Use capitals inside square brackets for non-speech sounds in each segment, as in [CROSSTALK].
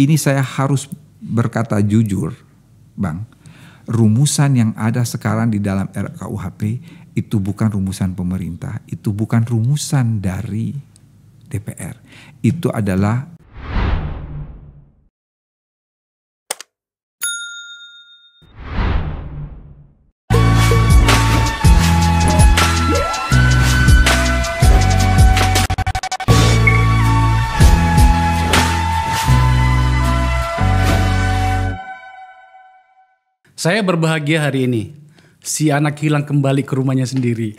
ini saya harus berkata jujur, Bang. Rumusan yang ada sekarang di dalam RKUHP itu bukan rumusan pemerintah, itu bukan rumusan dari DPR. Itu adalah Saya berbahagia hari ini. Si anak hilang kembali ke rumahnya sendiri.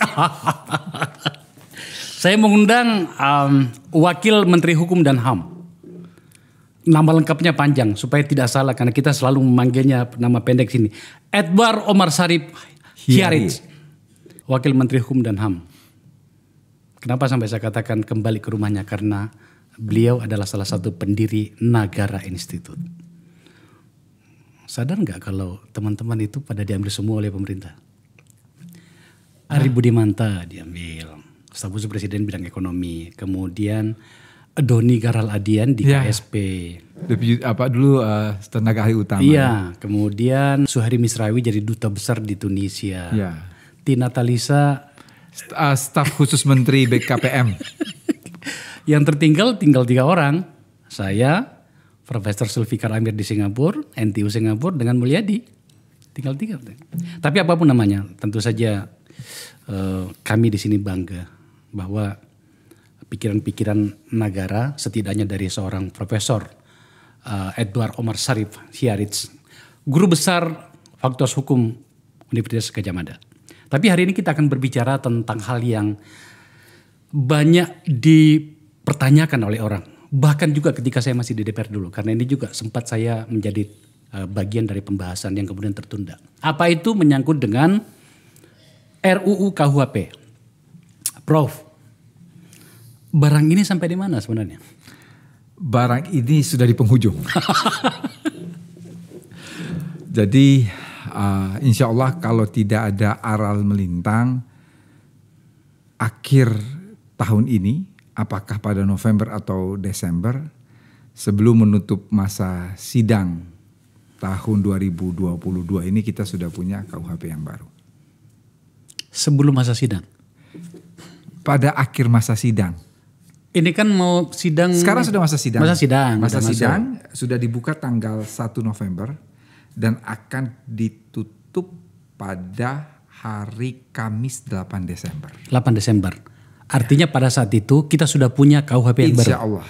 [LAUGHS] saya mengundang um, Wakil Menteri Hukum dan HAM. Nama lengkapnya panjang supaya tidak salah karena kita selalu memanggilnya nama pendek sini. Edward Omar Sarip Hiaric. Wakil Menteri Hukum dan HAM. Kenapa sampai saya katakan kembali ke rumahnya karena beliau adalah salah satu pendiri Nagara Institute sadar nggak kalau teman-teman itu pada diambil semua oleh pemerintah? Ari Budimanta diambil, staf khusus presiden bidang ekonomi, kemudian Doni Garal Adian di ya. KSP. Deputi, apa dulu uh, tenaga ahli utama. Iya, kemudian Suhari Misrawi jadi duta besar di Tunisia. Ya. Tina Talisa St uh, staf khusus menteri BKPM. [LAUGHS] Yang tertinggal tinggal tiga orang, saya, Profesor Sulfikar Amir di Singapura, NTU Singapura dengan Mulyadi. Tinggal tiga. Tapi apapun namanya, tentu saja eh, kami di sini bangga bahwa pikiran-pikiran negara setidaknya dari seorang profesor eh, Edward Omar Sarif Siarits, guru besar Fakultas Hukum Universitas Gajah Mada. Tapi hari ini kita akan berbicara tentang hal yang banyak dipertanyakan oleh orang bahkan juga ketika saya masih di DPR dulu karena ini juga sempat saya menjadi eh, bagian dari pembahasan yang kemudian tertunda. Apa itu menyangkut dengan RUU KUHP? Prof. Barang ini sampai di mana sebenarnya? Barang ini sudah di penghujung. [LAUGHS] Jadi uh, insya Allah kalau tidak ada aral melintang akhir tahun ini apakah pada November atau Desember sebelum menutup masa sidang tahun 2022 ini kita sudah punya KUHP yang baru. Sebelum masa sidang. Pada akhir masa sidang. Ini kan mau sidang Sekarang sudah masa sidang. Masa sidang. Masa sidang masa. sudah dibuka tanggal 1 November dan akan ditutup pada hari Kamis 8 Desember. 8 Desember. Artinya pada saat itu kita sudah punya KUHP yang baru. Insya Allah.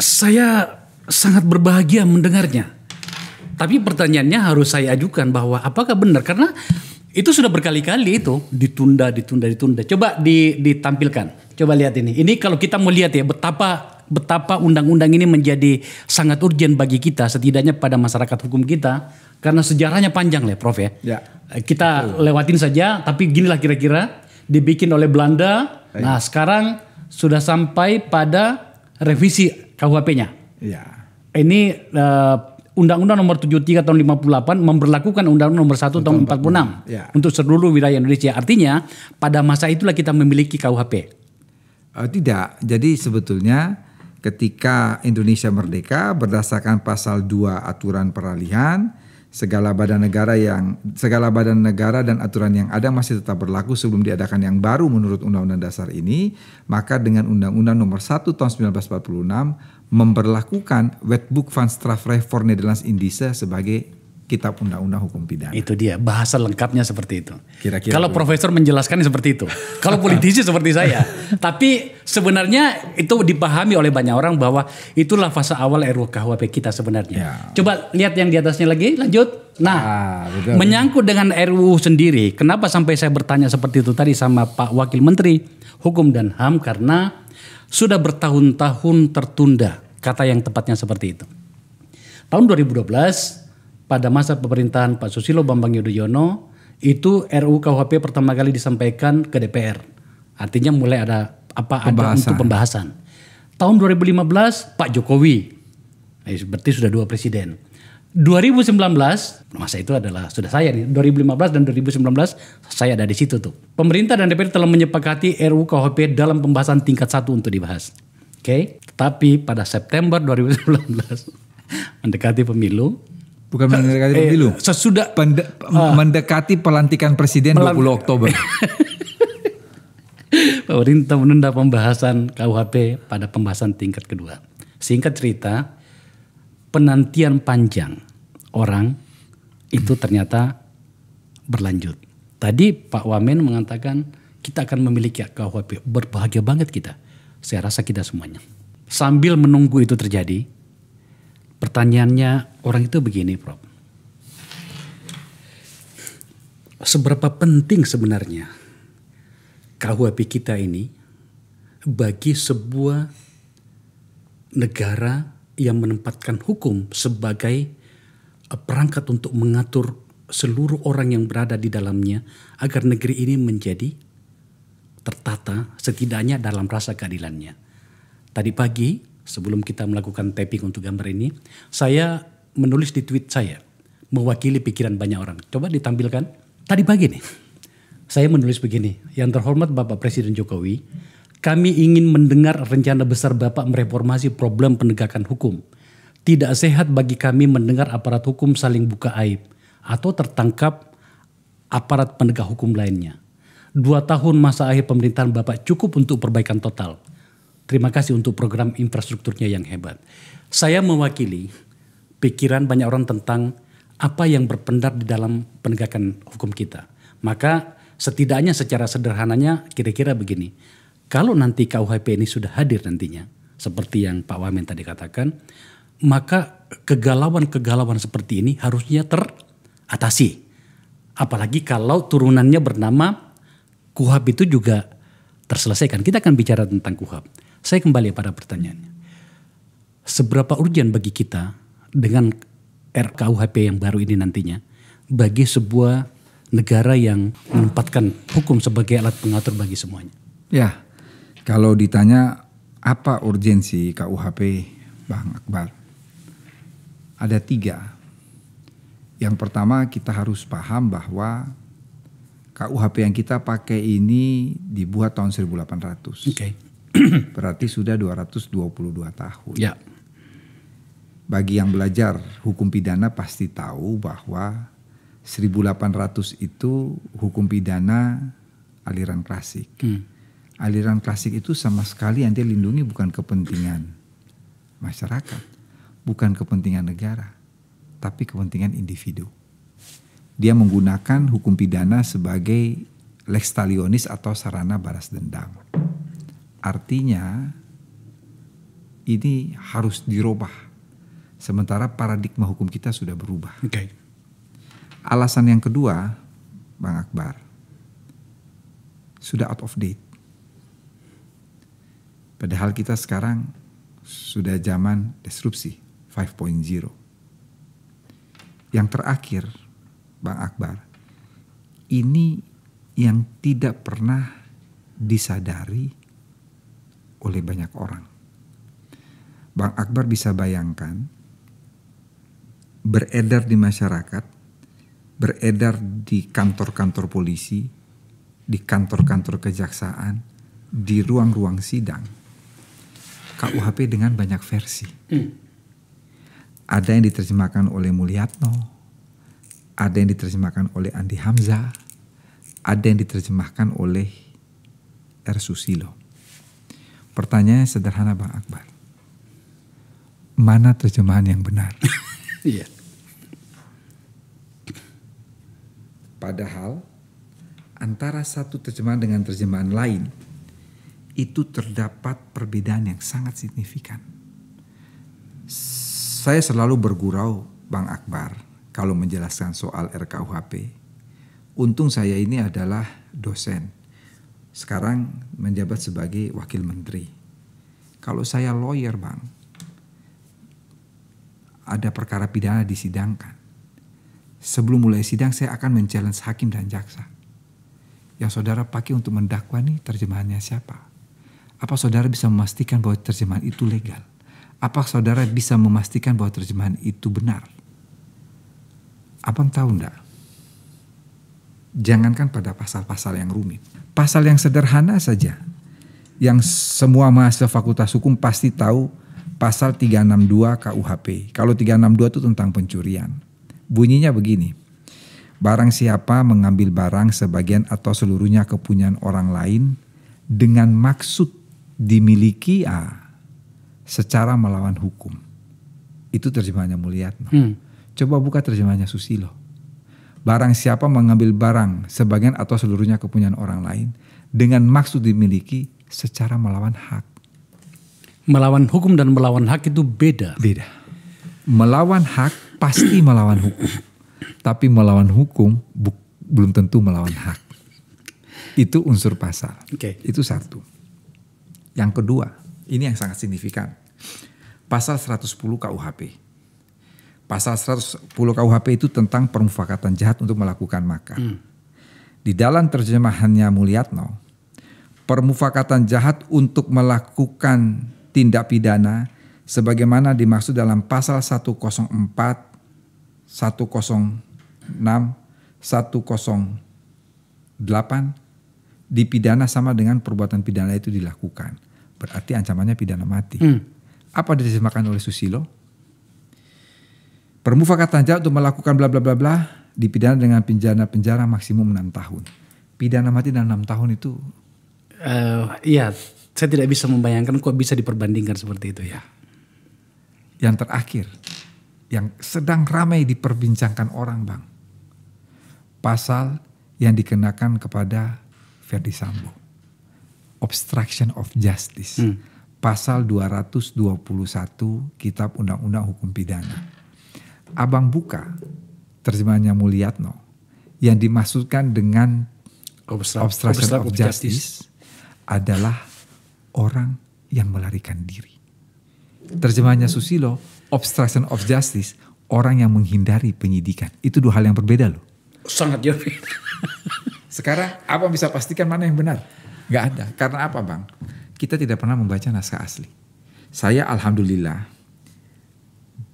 Saya sangat berbahagia mendengarnya. Tapi pertanyaannya harus saya ajukan bahwa apakah benar karena itu sudah berkali-kali itu ditunda, ditunda, ditunda. Coba ditampilkan. Coba lihat ini. Ini kalau kita mau lihat ya betapa betapa undang-undang ini menjadi sangat urgent bagi kita setidaknya pada masyarakat hukum kita karena sejarahnya panjang lah Prof ya. ya. Kita lewatin saja tapi ginilah kira-kira dibikin oleh Belanda. Ayo. Iya. Nah, sekarang sudah sampai pada revisi KUHP-nya. Iya. Ini uh, Undang-Undang Nomor 73 tahun 58 memberlakukan Undang-Undang Nomor 1 tahun 46 ya. untuk seluruh wilayah Indonesia. Artinya pada masa itulah kita memiliki KUHP. Uh, eh, tidak. Jadi sebetulnya ketika Indonesia merdeka berdasarkan pasal 2 aturan peralihan segala badan negara yang segala badan negara dan aturan yang ada masih tetap berlaku sebelum diadakan yang baru menurut Undang-Undang Dasar ini, maka dengan Undang-Undang Nomor 1 Tahun 1946 memperlakukan Wetboek van Strafrecht voor Nederlands Indische sebagai kitab undang-undang hukum pidana. Itu dia bahasa lengkapnya seperti itu. Kira-kira kalau profesor menjelaskan seperti itu, [LAUGHS] kalau politisi seperti saya. [LAUGHS] Tapi sebenarnya itu dipahami oleh banyak orang bahwa itulah fase awal RUU KUHP kita sebenarnya. Ya. Coba lihat yang di atasnya lagi, lanjut. Nah, ah, betul. menyangkut dengan RUU sendiri, kenapa sampai saya bertanya seperti itu tadi sama Pak Wakil Menteri Hukum dan HAM karena sudah bertahun-tahun tertunda, kata yang tepatnya seperti itu. Tahun 2012 pada masa pemerintahan Pak Susilo Bambang Yudhoyono itu RUU KUHP pertama kali disampaikan ke DPR. Artinya mulai ada apa pembahasan. ada untuk pembahasan. Tahun 2015 Pak Jokowi nah, berarti sudah dua presiden. 2019 masa itu adalah sudah saya nih 2015 dan 2019 saya ada di situ tuh. Pemerintah dan DPR telah menyepakati RUU KUHP dalam pembahasan tingkat satu untuk dibahas. Oke, okay? tapi pada September 2019 [LAUGHS] mendekati pemilu Bukan mendekati eh, pemilu. sesudah Pende, uh, mendekati pelantikan presiden dua 20 Oktober. [LAUGHS] Pemerintah menunda pembahasan KUHP pada pembahasan tingkat kedua. Singkat cerita, penantian panjang orang itu ternyata berlanjut. Tadi Pak Wamen mengatakan kita akan memiliki KUHP. Berbahagia banget kita. Saya rasa kita semuanya. Sambil menunggu itu terjadi, Pertanyaannya orang itu begini, Prof. Seberapa penting sebenarnya KUHP kita ini bagi sebuah negara yang menempatkan hukum sebagai eh, perangkat untuk mengatur seluruh orang yang berada di dalamnya agar negeri ini menjadi tertata setidaknya dalam rasa keadilannya. Tadi pagi sebelum kita melakukan tapping untuk gambar ini, saya menulis di tweet saya mewakili pikiran banyak orang. Coba ditampilkan. Tadi pagi nih, saya menulis begini. Yang terhormat Bapak Presiden Jokowi, kami ingin mendengar rencana besar Bapak mereformasi problem penegakan hukum. Tidak sehat bagi kami mendengar aparat hukum saling buka aib atau tertangkap aparat penegak hukum lainnya. Dua tahun masa akhir pemerintahan Bapak cukup untuk perbaikan total. Terima kasih untuk program infrastrukturnya yang hebat. Saya mewakili pikiran banyak orang tentang apa yang berpendar di dalam penegakan hukum kita. Maka setidaknya secara sederhananya kira-kira begini. Kalau nanti KUHP ini sudah hadir nantinya, seperti yang Pak Wamen tadi katakan, maka kegalauan-kegalauan seperti ini harusnya teratasi. Apalagi kalau turunannya bernama KUHP itu juga terselesaikan. Kita akan bicara tentang KUHP. Saya kembali pada pertanyaannya. Seberapa urgen bagi kita dengan RKUHP yang baru ini nantinya bagi sebuah negara yang menempatkan hukum sebagai alat pengatur bagi semuanya? Ya, kalau ditanya apa urgensi KUHP Bang Akbar? Ada tiga. Yang pertama kita harus paham bahwa KUHP yang kita pakai ini dibuat tahun 1800. Oke. Okay. [CLEARS THROAT] berarti sudah 222 tahun. Ya. Bagi yang belajar hukum pidana pasti tahu bahwa 1800 itu hukum pidana aliran klasik. Hmm. Aliran klasik itu sama sekali yang dia lindungi bukan kepentingan masyarakat, bukan kepentingan negara, tapi kepentingan individu. Dia menggunakan hukum pidana sebagai lex talionis atau sarana balas dendam. Artinya ini harus dirubah. Sementara paradigma hukum kita sudah berubah. Okay. Alasan yang kedua, Bang Akbar, sudah out of date. Padahal kita sekarang sudah zaman disrupsi 5.0. Yang terakhir, Bang Akbar, ini yang tidak pernah disadari oleh banyak orang. Bang Akbar bisa bayangkan beredar di masyarakat, beredar di kantor-kantor polisi, di kantor-kantor kejaksaan, di ruang-ruang sidang. KUHP dengan banyak versi. Hmm. Ada yang diterjemahkan oleh Mulyatno, ada yang diterjemahkan oleh Andi Hamzah, ada yang diterjemahkan oleh R. Susilo Pertanyaannya sederhana Bang Akbar. Mana terjemahan yang benar? [LAUGHS] Iya. Padahal antara satu terjemahan dengan terjemahan lain itu terdapat perbedaan yang sangat signifikan. Saya selalu bergurau Bang Akbar kalau menjelaskan soal RKUHP. Untung saya ini adalah dosen sekarang menjabat sebagai wakil menteri. Kalau saya lawyer, Bang, ada perkara pidana disidangkan. Sebelum mulai sidang saya akan men hakim dan jaksa. Yang saudara pakai untuk mendakwa nih terjemahannya siapa? Apa saudara bisa memastikan bahwa terjemahan itu legal? Apa saudara bisa memastikan bahwa terjemahan itu benar? Abang tahu enggak? jangankan pada pasal-pasal yang rumit. Pasal yang sederhana saja, yang semua mahasiswa fakultas hukum pasti tahu pasal 362 KUHP. Kalau 362 itu tentang pencurian. Bunyinya begini, barang siapa mengambil barang sebagian atau seluruhnya kepunyaan orang lain dengan maksud dimiliki A secara melawan hukum. Itu terjemahannya Mulyatno. Hmm. Coba buka terjemahannya Susilo barang siapa mengambil barang sebagian atau seluruhnya kepunyaan orang lain dengan maksud dimiliki secara melawan hak. Melawan hukum dan melawan hak itu beda. Beda. Melawan hak pasti melawan hukum. Tapi melawan hukum belum tentu melawan hak. Itu unsur pasal. Okay. Itu satu. Yang kedua, ini yang sangat signifikan. Pasal 110 KUHP Pasal 110 KUHP itu tentang permufakatan jahat untuk melakukan makar. Hmm. Di dalam terjemahannya Mulyatno, permufakatan jahat untuk melakukan tindak pidana sebagaimana dimaksud dalam pasal 104, 106, 108 dipidana sama dengan perbuatan pidana itu dilakukan. Berarti ancamannya pidana mati. Hmm. Apa diterjemahkan oleh Susilo? Permufakatan jahat untuk melakukan bla bla bla bla dipidana dengan penjara penjara maksimum 6 tahun. Pidana mati dan 6 tahun itu uh, iya, saya tidak bisa membayangkan kok bisa diperbandingkan seperti itu ya. Yang terakhir yang sedang ramai diperbincangkan orang, Bang. Pasal yang dikenakan kepada Ferdi Sambo. Obstruction of Justice. Hmm. Pasal 221 Kitab Undang-Undang Hukum Pidana Abang Buka, terjemahannya Mulyatno, yang dimaksudkan dengan obstruction, obstruction of, of justice, justice adalah orang yang melarikan diri. Terjemahannya Susilo, obstruction of justice, orang yang menghindari penyidikan. Itu dua hal yang berbeda loh. Sangat jauh. [LAUGHS] Sekarang apa bisa pastikan mana yang benar? Gak ada. Karena apa bang? Kita tidak pernah membaca naskah asli. Saya alhamdulillah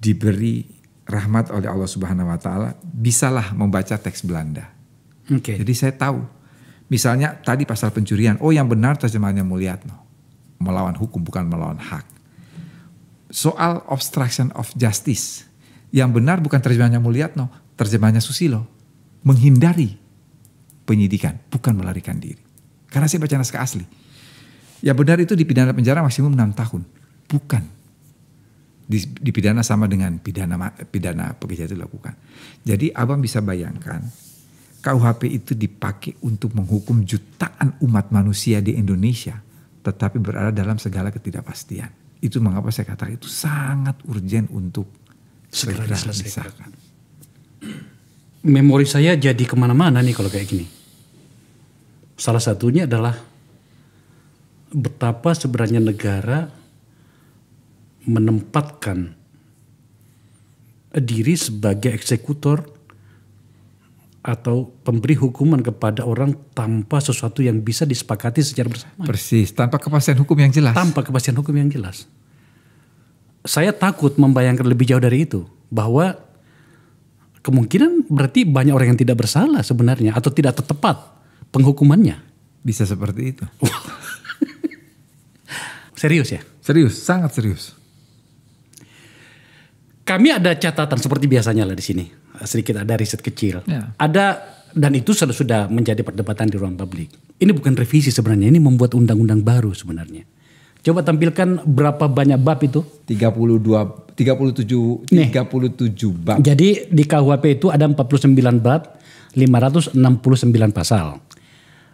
diberi rahmat oleh Allah Subhanahu wa taala, bisalah membaca teks Belanda. Okay. Jadi saya tahu. Misalnya tadi pasal pencurian, oh yang benar terjemahannya Mulyatno. Melawan hukum bukan melawan hak. Soal obstruction of justice. Yang benar bukan terjemahannya Mulyatno, terjemahannya Susilo. Menghindari penyidikan, bukan melarikan diri. Karena saya baca naskah asli. Ya benar itu dipidana penjara maksimum 6 tahun. Bukan dipidana sama dengan pidana pidana pekerjaan itu dilakukan. Jadi abang bisa bayangkan KUHP itu dipakai untuk menghukum jutaan umat manusia di Indonesia, tetapi berada dalam segala ketidakpastian. Itu mengapa saya katakan itu sangat urgent untuk segera, segera diselesaikan. Memori saya jadi kemana-mana nih kalau kayak gini. Salah satunya adalah betapa sebenarnya negara menempatkan diri sebagai eksekutor atau pemberi hukuman kepada orang tanpa sesuatu yang bisa disepakati secara bersama. Persis, tanpa kepastian hukum yang jelas. Tanpa kepastian hukum yang jelas. Saya takut membayangkan lebih jauh dari itu bahwa kemungkinan berarti banyak orang yang tidak bersalah sebenarnya atau tidak tepat penghukumannya. Bisa seperti itu. [LAUGHS] serius ya? Serius, sangat serius. Kami ada catatan seperti biasanya lah di sini. Sedikit ada riset kecil. ya. Ada dan itu sudah sudah menjadi perdebatan di ruang publik. Ini bukan revisi sebenarnya, ini membuat undang-undang baru sebenarnya. Coba tampilkan berapa banyak bab itu? 32 37 Nih. 37 bab. Jadi di KUHP itu ada 49 bab, 569 pasal.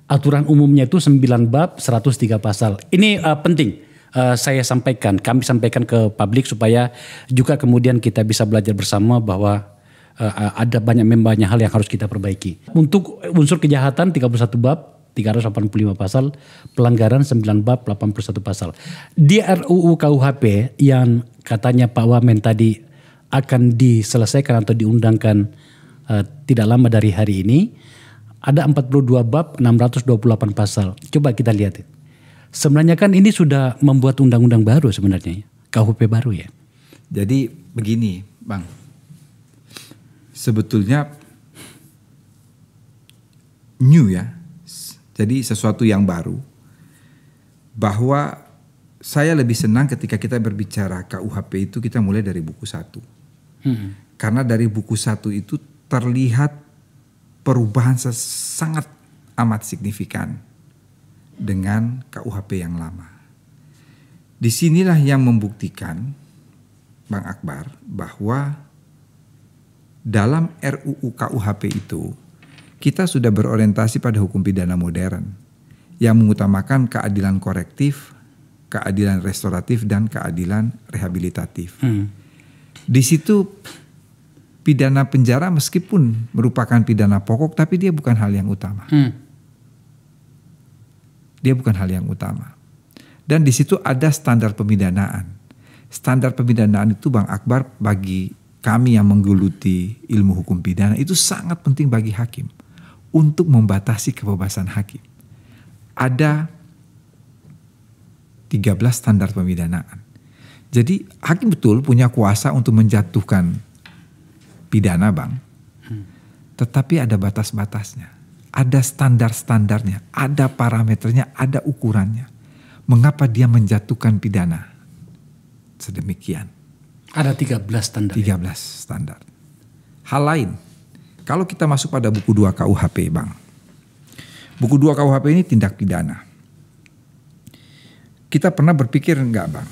Aturan umumnya itu 9 bab, 103 pasal. Ini uh, penting Eh, saya sampaikan, kami sampaikan ke publik supaya juga kemudian kita bisa belajar bersama bahwa uh, ada banyak banyak hal yang harus kita perbaiki. Untuk unsur kejahatan 31 bab 385 pasal, pelanggaran 9 bab 81 pasal. Di RUU KUHP yang katanya Pak Wamen tadi akan diselesaikan atau diundangkan uh, tidak lama dari hari ini, ada 42 bab 628 pasal. Coba kita lihat. Sebenarnya kan ini sudah membuat undang-undang baru sebenarnya, ya, KUP baru ya. Jadi begini, Bang. Sebetulnya new ya. Jadi sesuatu yang baru bahwa saya lebih senang ketika kita berbicara KUHP itu kita mulai dari buku satu. Hmm. Karena dari buku satu itu terlihat perubahan sangat amat signifikan dengan KUHP yang lama. Disinilah yang membuktikan Bang Akbar bahwa dalam RUU KUHP itu kita sudah berorientasi pada hukum pidana modern yang mengutamakan keadilan korektif, keadilan restoratif dan keadilan rehabilitatif. Hmm. Di situ pidana penjara meskipun merupakan pidana pokok tapi dia bukan hal yang utama. Hmm dia bukan hal yang utama. Dan di situ ada standar pemidanaan. Standar pemidanaan itu Bang Akbar bagi kami yang menggeluti ilmu hukum pidana itu sangat penting bagi hakim untuk membatasi kebebasan hakim. Ada 13 standar pemidanaan. Jadi hakim betul punya kuasa untuk menjatuhkan pidana bang. Hmm. Tetapi ada batas-batasnya ada standar-standarnya, ada parameternya, ada ukurannya. Mengapa dia menjatuhkan pidana? Sedemikian. Ada 13 standar. 13 ya? standar. Hal lain, kalau kita masuk pada buku 2 KUHP, Bang. Buku 2 KUHP ini tindak pidana. Kita pernah berpikir enggak, Bang?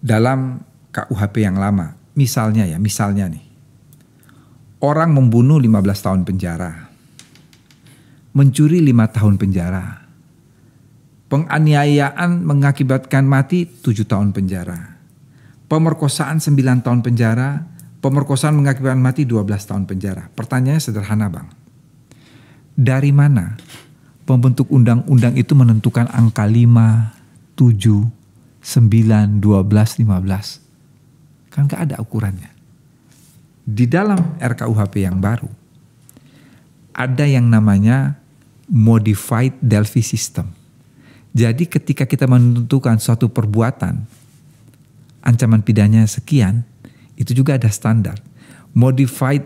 Dalam KUHP yang lama, misalnya ya, misalnya nih. Orang membunuh 15 tahun penjara mencuri lima tahun penjara. Penganiayaan mengakibatkan mati tujuh tahun penjara. Pemerkosaan sembilan tahun penjara, pemerkosaan mengakibatkan mati dua belas tahun penjara. Pertanyaannya sederhana bang. Dari mana pembentuk undang-undang itu menentukan angka lima, tujuh, sembilan, dua belas, lima belas? Kan gak ada ukurannya. Di dalam RKUHP yang baru, ada yang namanya modified Delphi system. Jadi ketika kita menentukan suatu perbuatan, ancaman pidananya sekian, itu juga ada standar. Modified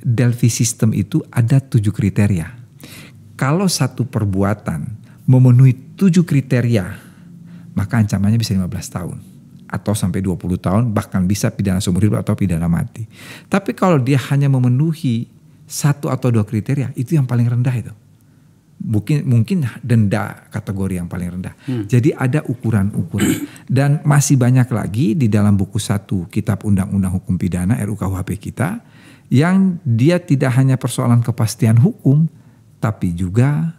Delphi system itu ada tujuh kriteria. Kalau satu perbuatan memenuhi tujuh kriteria, maka ancamannya bisa 15 tahun atau sampai 20 tahun bahkan bisa pidana seumur hidup atau pidana mati. Tapi kalau dia hanya memenuhi satu atau dua kriteria, itu yang paling rendah itu mungkin mungkin denda kategori yang paling rendah. Hmm. Jadi ada ukuran-ukuran [CLEARS THROAT] dan masih banyak lagi di dalam buku satu Kitab Undang-Undang Hukum Pidana RUKUHP kita yang dia tidak hanya persoalan kepastian hukum tapi juga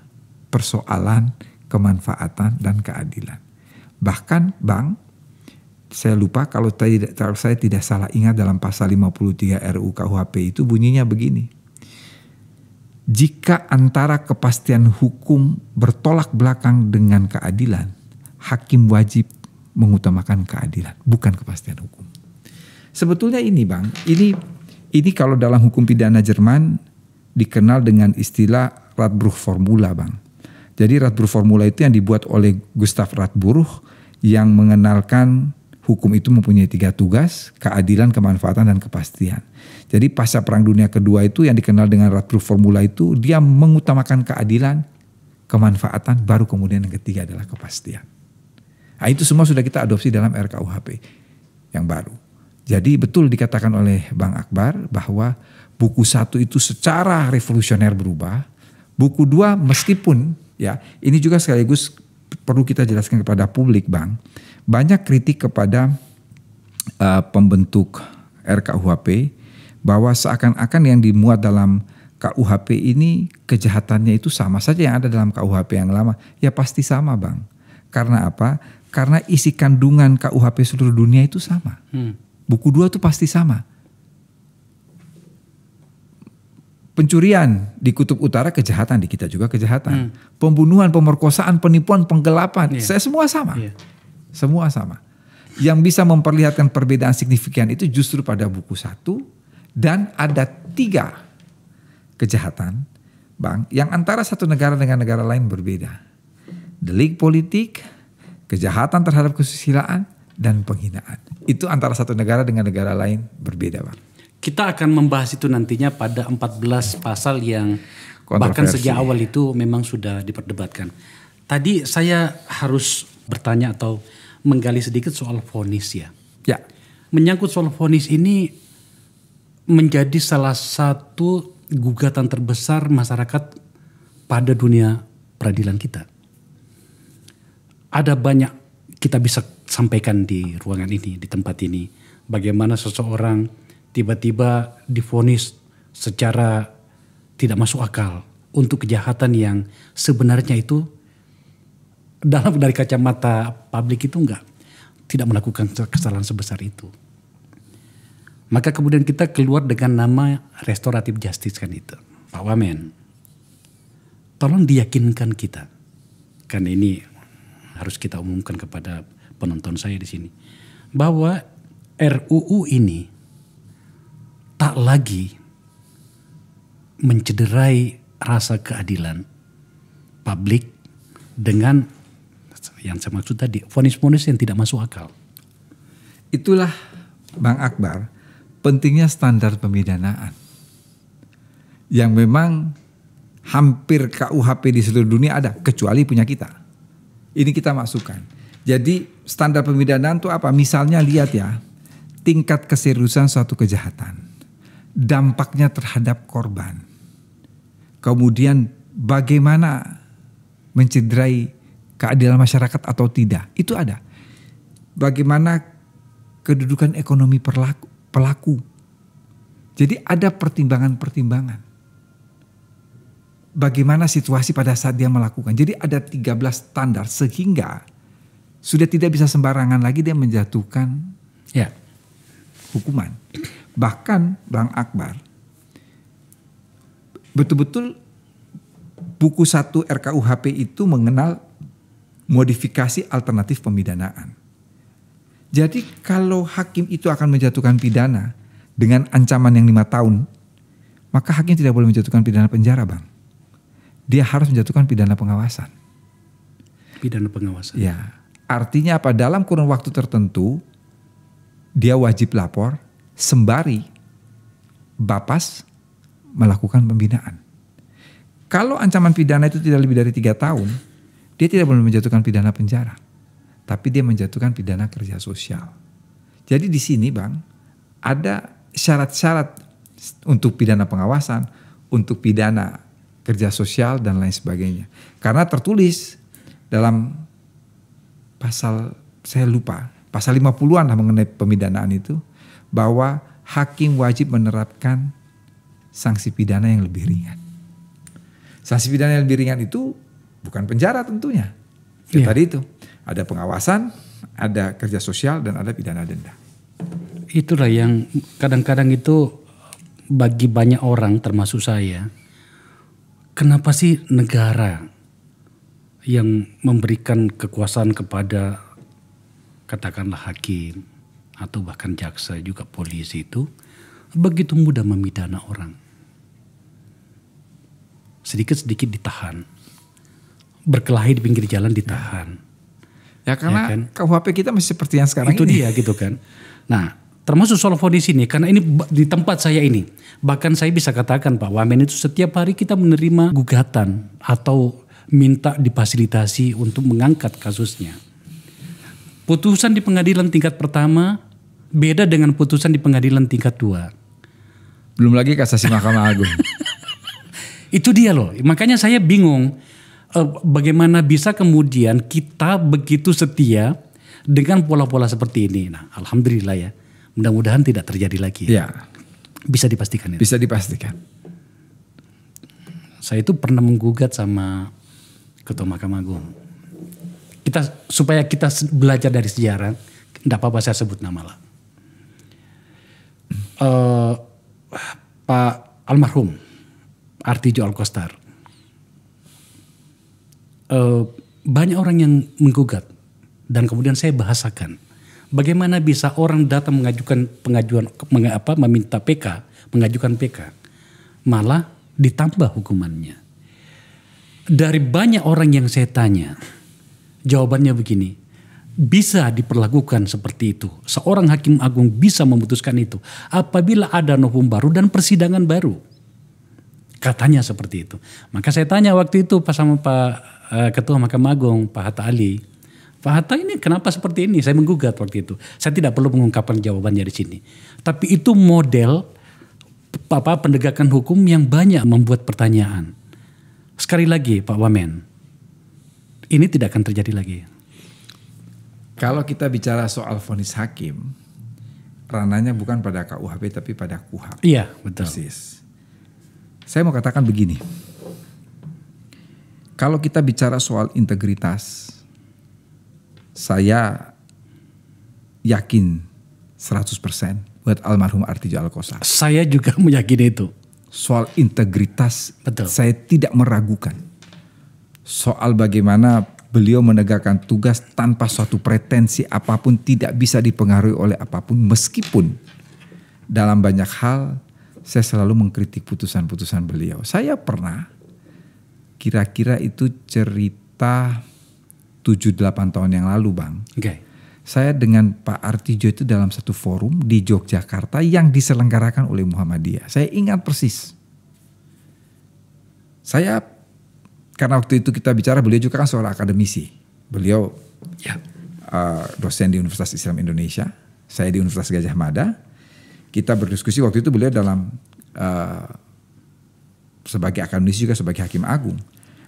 persoalan kemanfaatan dan keadilan. Bahkan Bang saya lupa kalau tadi saya tidak salah ingat dalam pasal 53 RUU Kuhp itu bunyinya begini jika antara kepastian hukum bertolak belakang dengan keadilan, hakim wajib mengutamakan keadilan, bukan kepastian hukum. Sebetulnya ini, Bang, ini ini kalau dalam hukum pidana Jerman dikenal dengan istilah Radbruch formula, Bang. Jadi Radbruch formula itu yang dibuat oleh Gustav Radbruch yang mengenalkan hukum itu mempunyai tiga tugas, keadilan, kemanfaatan, dan kepastian. Jadi pasca Perang Dunia Kedua itu yang dikenal dengan Ratu Formula itu dia mengutamakan keadilan, kemanfaatan, baru kemudian yang ketiga adalah kepastian. Nah, itu semua sudah kita adopsi dalam RKUHP yang baru. Jadi betul dikatakan oleh Bang Akbar bahwa buku satu itu secara revolusioner berubah, buku dua meskipun ya ini juga sekaligus perlu kita jelaskan kepada publik Bang, banyak kritik kepada uh, pembentuk RKUHP bahwa seakan-akan yang dimuat dalam KUHP ini kejahatannya itu sama saja yang ada dalam KUHP yang lama. Ya pasti sama bang. Karena apa? Karena isi kandungan KUHP seluruh dunia itu sama. Hmm. Buku dua itu pasti sama. Pencurian di Kutub Utara kejahatan di kita juga kejahatan. Hmm. Pembunuhan, pemerkosaan, penipuan, penggelapan, yeah. saya semua sama. Yeah. Semua sama. Yang bisa memperlihatkan perbedaan signifikan itu justru pada buku satu dan ada tiga kejahatan bang yang antara satu negara dengan negara lain berbeda. Delik politik, kejahatan terhadap kesusilaan, dan penghinaan. Itu antara satu negara dengan negara lain berbeda bang. Kita akan membahas itu nantinya pada 14 pasal yang bahkan sejak awal itu memang sudah diperdebatkan. Tadi saya harus bertanya atau menggali sedikit soal fonis, ya. Ya. Menyangkut soal fonis ini menjadi salah satu gugatan terbesar masyarakat pada dunia peradilan kita. Ada banyak kita bisa sampaikan di ruangan ini, di tempat ini, bagaimana seseorang tiba-tiba difonis secara tidak masuk akal untuk kejahatan yang sebenarnya itu dalam dari kacamata publik itu enggak tidak melakukan kesalahan sebesar itu. Maka kemudian kita keluar dengan nama restoratif justice kan itu. Pak Wamen, tolong diyakinkan kita. Kan ini harus kita umumkan kepada penonton saya di sini. Bahwa RUU ini tak lagi mencederai rasa keadilan publik dengan yang saya maksud tadi, vonis-vonis yang tidak masuk akal. Itulah Bang Akbar, pentingnya standar pemidanaan yang memang hampir KUHP di seluruh dunia ada kecuali punya kita. Ini kita masukkan. Jadi standar pemidanaan itu apa? Misalnya lihat ya, tingkat keseriusan suatu kejahatan, dampaknya terhadap korban. Kemudian bagaimana mencederai keadilan masyarakat atau tidak. Itu ada. Bagaimana kedudukan ekonomi pelaku, pelaku. Jadi ada pertimbangan-pertimbangan. Bagaimana situasi pada saat dia melakukan. Jadi ada 13 standar sehingga sudah tidak bisa sembarangan lagi dia menjatuhkan ya. hukuman. Bahkan Bang Akbar betul-betul buku satu RKUHP itu mengenal modifikasi alternatif pemidanaan. Jadi kalau hakim itu akan menjatuhkan pidana dengan ancaman yang lima tahun, maka hakim tidak boleh menjatuhkan pidana penjara, bang. Dia harus menjatuhkan pidana pengawasan. Pidana pengawasan. Ya, artinya apa? Dalam kurun waktu tertentu, dia wajib lapor sembari Bapas melakukan pembinaan. Kalau ancaman pidana itu tidak lebih dari tiga tahun, dia tidak boleh menjatuhkan pidana penjara tapi dia menjatuhkan pidana kerja sosial. Jadi di sini Bang, ada syarat-syarat untuk pidana pengawasan, untuk pidana kerja sosial dan lain sebagainya. Karena tertulis dalam pasal saya lupa, pasal 50-an lah mengenai pemidanaan itu bahwa hakim wajib menerapkan sanksi pidana yang lebih ringan. Sanksi pidana yang lebih ringan itu bukan penjara tentunya. Ya, iya. Tadi itu ada pengawasan, ada kerja sosial, dan ada pidana denda. Itulah yang kadang-kadang itu bagi banyak orang termasuk saya, kenapa sih negara yang memberikan kekuasaan kepada katakanlah hakim atau bahkan jaksa juga polisi itu begitu mudah memidana orang. Sedikit-sedikit ditahan. Berkelahi di pinggir jalan ditahan. Ya karena ya kan? KUHP kita masih seperti yang sekarang itu ini. dia gitu kan. Nah, termasuk Solvo di sini karena ini di tempat saya ini. Bahkan saya bisa katakan Pak Wamen itu setiap hari kita menerima gugatan atau minta difasilitasi untuk mengangkat kasusnya. Putusan di pengadilan tingkat pertama beda dengan putusan di pengadilan tingkat dua. Belum lagi kasasi Mahkamah Agung. [LAUGHS] itu dia loh. Makanya saya bingung Eh, bagaimana bisa kemudian kita begitu setia dengan pola-pola seperti ini. Nah, alhamdulillah ya. Mudah-mudahan tidak terjadi lagi. Ya. Bisa dipastikan itu. Bisa dipastikan. Saya itu pernah menggugat sama Ketua Mahkamah Agung. Kita supaya kita belajar dari sejarah, tidak apa-apa saya sebut nama lah. Uh, Pak almarhum Artijo Alkostar Eh, banyak orang yang menggugat dan kemudian saya bahasakan bagaimana bisa orang datang mengajukan pengajuan meng, apa meminta PK, mengajukan PK malah ditambah hukumannya. Dari banyak orang yang saya tanya, jawabannya begini. Bisa diperlakukan seperti itu. Seorang hakim agung bisa memutuskan itu apabila ada novum baru dan persidangan baru. Katanya seperti itu. Maka saya tanya waktu itu pas sama Pak Eh, Ketua Mahkamah Agung Pak Hatta Ali. Pak Hatta ini kenapa seperti ini? Saya menggugat waktu itu. Saya tidak perlu mengungkapkan jawabannya di sini. Tapi itu model apa pendegakan hukum yang banyak membuat pertanyaan. Sekali lagi Pak Wamen, ini tidak akan terjadi lagi. Kalau kita bicara soal vonis hakim, rananya bukan pada KUHP tapi pada KUHAP. Iya, betul. Persis. Saya mau katakan begini kalau kita bicara soal integritas, saya yakin 100% persen buat almarhum Artijo Alkosa. Saya juga [LAUGHS] meyakini itu. Soal integritas, Betul. saya tidak meragukan. Soal bagaimana beliau menegakkan tugas tanpa suatu pretensi apapun tidak bisa dipengaruhi oleh apapun meskipun dalam banyak hal saya selalu mengkritik putusan-putusan beliau. Saya pernah kira-kira itu cerita 7-8 tahun yang lalu bang. Okay. Saya dengan Pak Artijo itu dalam satu forum di Yogyakarta yang diselenggarakan oleh Muhammadiyah. Saya ingat persis. Saya karena waktu itu kita bicara beliau juga kan seorang akademisi. Beliau ya. uh, dosen di Universitas Islam Indonesia. Saya di Universitas Gajah Mada. Kita berdiskusi waktu itu beliau dalam uh, sebagai akademisi juga sebagai hakim agung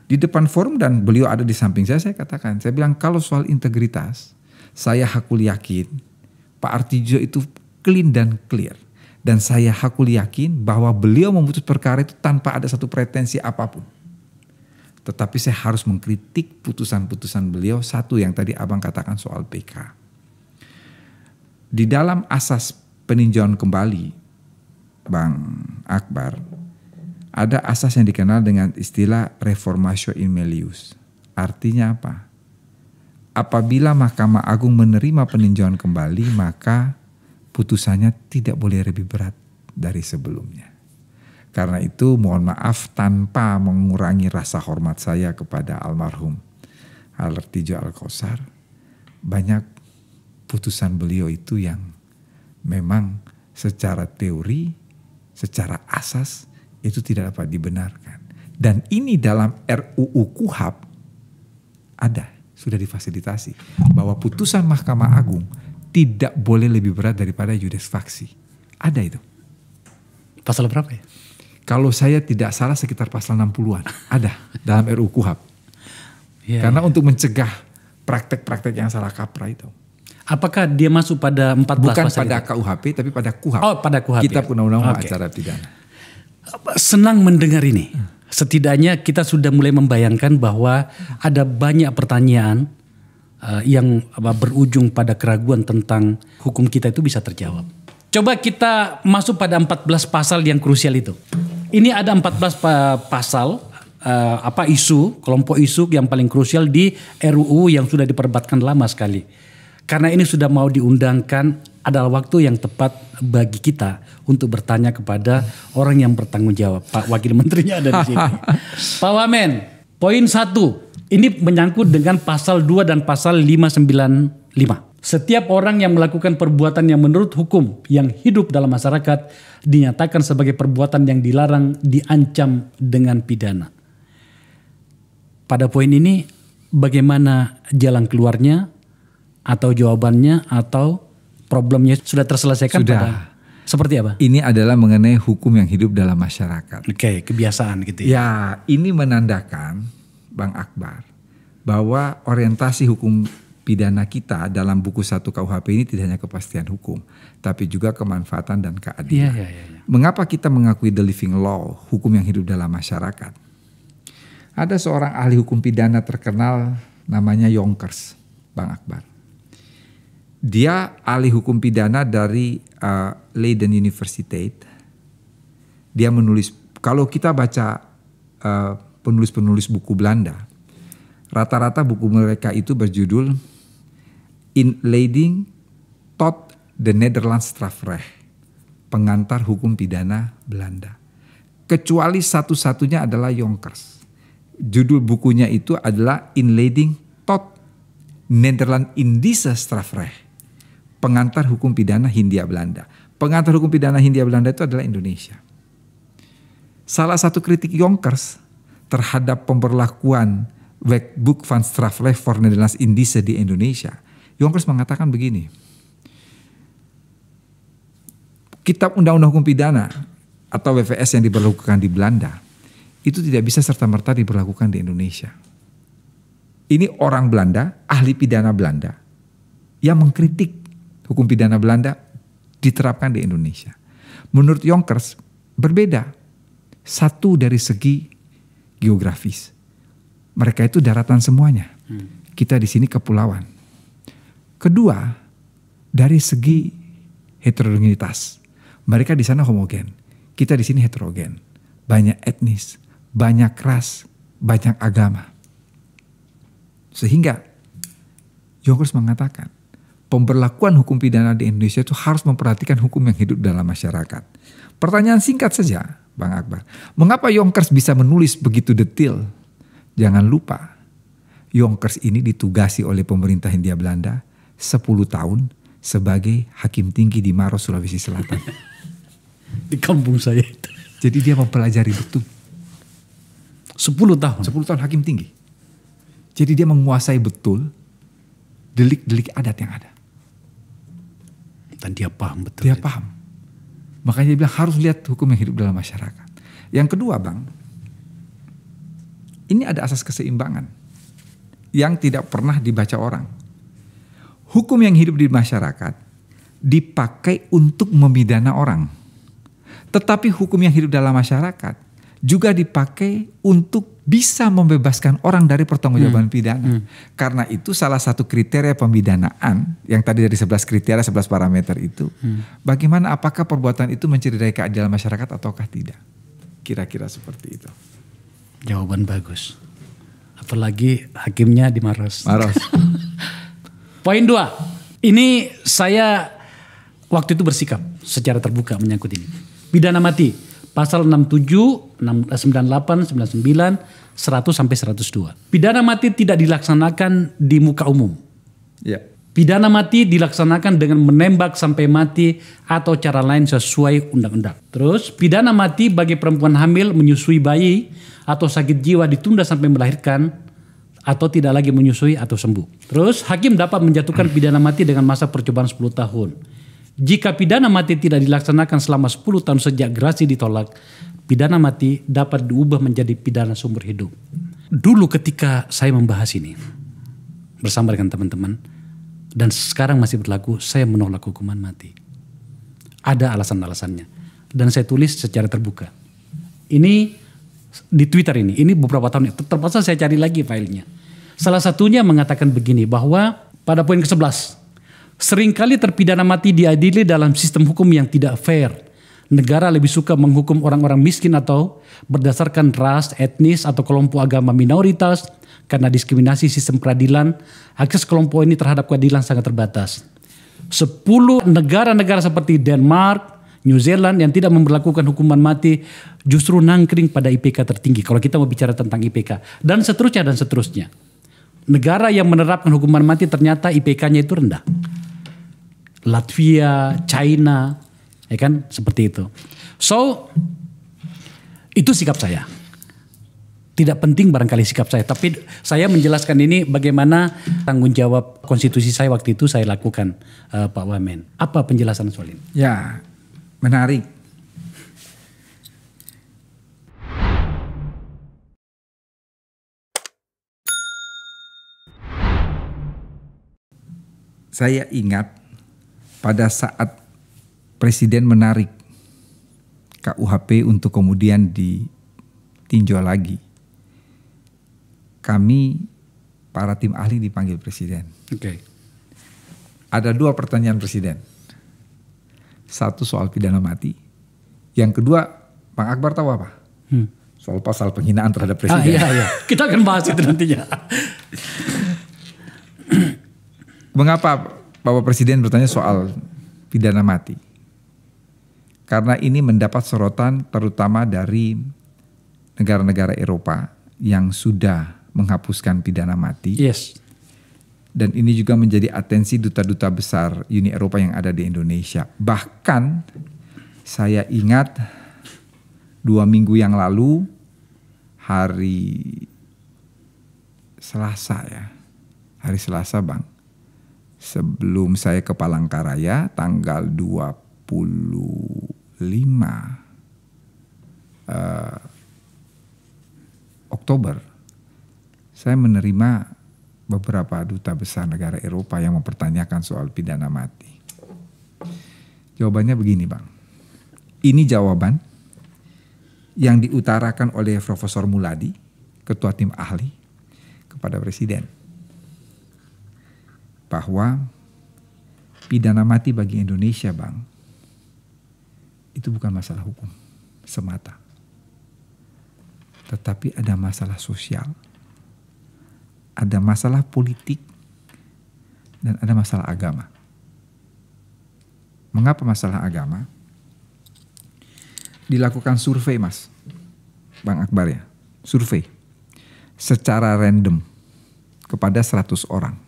di depan forum dan beliau ada di samping saya, saya katakan, saya bilang kalau soal integritas, saya hakul yakin Pak Artijo itu clean dan clear. Dan saya hakul yakin bahwa beliau memutus perkara itu tanpa ada satu pretensi apapun. Tetapi saya harus mengkritik putusan-putusan beliau satu yang tadi abang katakan soal PK. Di dalam asas peninjauan kembali, Bang Akbar, ada asas yang dikenal dengan istilah reformatio in melius. Artinya apa? Apabila Mahkamah Agung menerima peninjauan kembali, maka putusannya tidak boleh lebih berat dari sebelumnya. Karena itu mohon maaf tanpa mengurangi rasa hormat saya kepada almarhum Alertijo Alkosar. Banyak putusan beliau itu yang memang secara teori, secara asas itu tidak dapat dibenarkan. Dan ini dalam RUU KUHAP ada, sudah difasilitasi bahwa putusan Mahkamah Agung tidak boleh lebih berat daripada Yudes faksi. Ada itu. Pasal berapa ya? Kalau saya tidak salah sekitar pasal 60-an. Ada dalam RUU KUHAP. Ya, Karena ya. untuk mencegah praktek-praktek yang salah kaprah itu. Apakah dia masuk pada 14 Bukan pasal pada itu? KUHP tapi pada KUHAP. Oh, pada KUHP. Kitab iya. Undang-Undang okay. Acara Pidana senang mendengar ini. Setidaknya kita sudah mulai membayangkan bahwa ada banyak pertanyaan uh, yang berujung pada keraguan tentang hukum kita itu bisa terjawab. Coba kita masuk pada 14 pasal yang krusial itu. Ini ada 14 pa pasal uh, apa isu, kelompok isu yang paling krusial di RUU yang sudah diperdebatkan lama sekali. Karena ini sudah mau diundangkan adalah waktu yang tepat bagi kita untuk bertanya kepada orang yang bertanggung jawab. Pak Wakil Menterinya ada di sini. [LAUGHS] Pak Wamen, poin satu. Ini menyangkut dengan pasal 2 dan pasal 595. Setiap orang yang melakukan perbuatan yang menurut hukum yang hidup dalam masyarakat dinyatakan sebagai perbuatan yang dilarang diancam dengan pidana. Pada poin ini bagaimana jalan keluarnya atau jawabannya atau problemnya sudah terselesaikan sudah. pada seperti apa? Ini adalah mengenai hukum yang hidup dalam masyarakat. Oke, okay, kebiasaan gitu ya. Ya, ini menandakan Bang Akbar bahwa orientasi hukum pidana kita dalam buku satu KUHP ini tidak hanya kepastian hukum, tapi juga kemanfaatan dan keadilan. Yeah, yeah, yeah, yeah. Mengapa kita mengakui the living law, hukum yang hidup dalam masyarakat? Ada seorang ahli hukum pidana terkenal namanya Yonkers, Bang Akbar. Dia ahli hukum pidana dari uh, Leiden University. Dia menulis kalau kita baca penulis uh, penulis-penulis buku Belanda, rata-rata buku mereka itu berjudul In Leiding Tot the Netherlands Strafrecht, pengantar hukum pidana Belanda. Kecuali satu-satunya adalah Yonkers. Judul bukunya itu adalah In Leiding Tot Netherlands Indische Strafrecht pengantar hukum pidana Hindia Belanda. Pengantar hukum pidana Hindia Belanda itu adalah Indonesia. Salah satu kritik Yonkers terhadap pemberlakuan Wetboek van Strafrecht voor Nederlands Indische di Indonesia, Yonkers mengatakan begini, Kitab Undang-Undang Hukum Pidana atau WVS yang diberlakukan di Belanda itu tidak bisa serta-merta diberlakukan di Indonesia. Ini orang Belanda, ahli pidana Belanda yang mengkritik hukum pidana Belanda diterapkan di Indonesia. Menurut Yonkers berbeda. Satu dari segi geografis. Mereka itu daratan semuanya. Hmm. Kita di sini kepulauan. Kedua, dari segi heterogenitas. Mereka di sana homogen. Kita di sini heterogen. Banyak etnis, banyak ras, banyak agama. Sehingga Yonkers mengatakan pemberlakuan hukum pidana di Indonesia itu harus memperhatikan hukum yang hidup dalam masyarakat. Pertanyaan singkat saja, Bang Akbar. Mengapa Yonkers bisa menulis begitu detail? Jangan lupa, Yonkers ini ditugasi oleh pemerintah Hindia Belanda 10 tahun sebagai hakim tinggi di Maros, Sulawesi Selatan. [LAUGHS] Di kampung saya itu. Jadi dia mempelajari betul. 10 tahun? 10 tahun hakim tinggi. Jadi dia menguasai betul delik-delik adat yang ada. Dan dia paham betul. Dia itu. paham. Makanya dia bilang harus lihat hukum yang hidup dalam masyarakat. Yang kedua bang, ini ada asas keseimbangan yang tidak pernah dibaca orang. Hukum yang hidup di masyarakat dipakai untuk memidana orang. Tetapi hukum yang hidup dalam masyarakat juga dipakai untuk bisa membebaskan orang dari pertanggungjawaban hmm. pidana. Hmm. Karena itu salah satu kriteria pembidanaan yang tadi dari 11 kriteria 11 parameter itu hmm. bagaimana apakah perbuatan itu mencederai keadilan masyarakat ataukah tidak. Kira-kira seperti itu. Jawaban bagus. Apalagi hakimnya di Maros. Maros. [LAUGHS] Poin dua, ini saya waktu itu bersikap secara terbuka menyangkut ini. Pidana mati pasal 67, 98, 99, 100 sampai 102. Pidana mati tidak dilaksanakan di muka umum. Ya. Pidana mati dilaksanakan dengan menembak sampai mati atau cara lain sesuai undang-undang. Terus, pidana mati bagi perempuan hamil menyusui bayi atau sakit jiwa ditunda sampai melahirkan atau tidak lagi menyusui atau sembuh. Terus, hakim dapat menjatuhkan pidana mati dengan masa percobaan 10 tahun jika pidana mati tidak dilaksanakan selama 10 tahun sejak gerasi ditolak, pidana mati dapat diubah menjadi pidana sumber hidup. Dulu ketika saya membahas ini bersama dengan teman-teman dan sekarang masih berlaku, saya menolak hukuman mati. Ada alasan-alasannya dan saya tulis secara terbuka. Ini di Twitter ini, ini beberapa tahun terpaksa saya cari lagi filenya. Salah satunya mengatakan begini bahwa pada poin ke-11 seringkali terpidana mati diadili dalam sistem hukum yang tidak fair. Negara lebih suka menghukum orang-orang miskin atau berdasarkan ras, etnis, atau kelompok agama minoritas karena diskriminasi sistem peradilan, akses kelompok ini terhadap keadilan sangat terbatas. Sepuluh negara-negara seperti Denmark, New Zealand yang tidak memperlakukan hukuman mati justru nangkring pada IPK tertinggi kalau kita mau bicara tentang IPK dan seterusnya dan seterusnya. Negara yang menerapkan hukuman mati ternyata IPK-nya itu rendah. Latvia, China, ya kan seperti itu. So itu sikap saya. Tidak penting barangkali sikap saya, tapi saya menjelaskan ini bagaimana tanggung jawab konstitusi saya waktu itu saya lakukan, uh, Pak Wamen. Apa penjelasan soal ini? Ya, menarik. Saya ingat pada saat presiden menarik KUHP untuk kemudian ditinjau lagi. Kami para tim ahli dipanggil presiden. Oke. Okay. Ada dua pertanyaan presiden. Satu soal pidana mati. Yang kedua, Bang Akbar tahu apa? Hmm. Soal pasal penghinaan terhadap ah, presiden. Ah, iya, iya. Kita akan bahas itu nantinya. Mengapa Bapak Presiden bertanya soal pidana mati. Karena ini mendapat sorotan terutama dari negara-negara Eropa yang sudah menghapuskan pidana mati. Yes. Dan ini juga menjadi atensi duta-duta besar Uni Eropa yang ada di Indonesia. Bahkan saya ingat dua minggu yang lalu hari Selasa ya, hari Selasa bang, sebelum saya ke Palangkaraya tanggal 25 uh, eh, Oktober saya menerima beberapa duta besar negara Eropa yang mempertanyakan soal pidana mati. Jawabannya begini, Bang. Ini jawaban yang diutarakan oleh Profesor Muladi, ketua tim ahli kepada presiden bahwa pidana mati bagi Indonesia, Bang, itu bukan masalah hukum semata. Tetapi ada masalah sosial, ada masalah politik, dan ada masalah agama. Mengapa masalah agama? Dilakukan survei, Mas. Bang Akbar ya, survei secara random kepada 100 orang.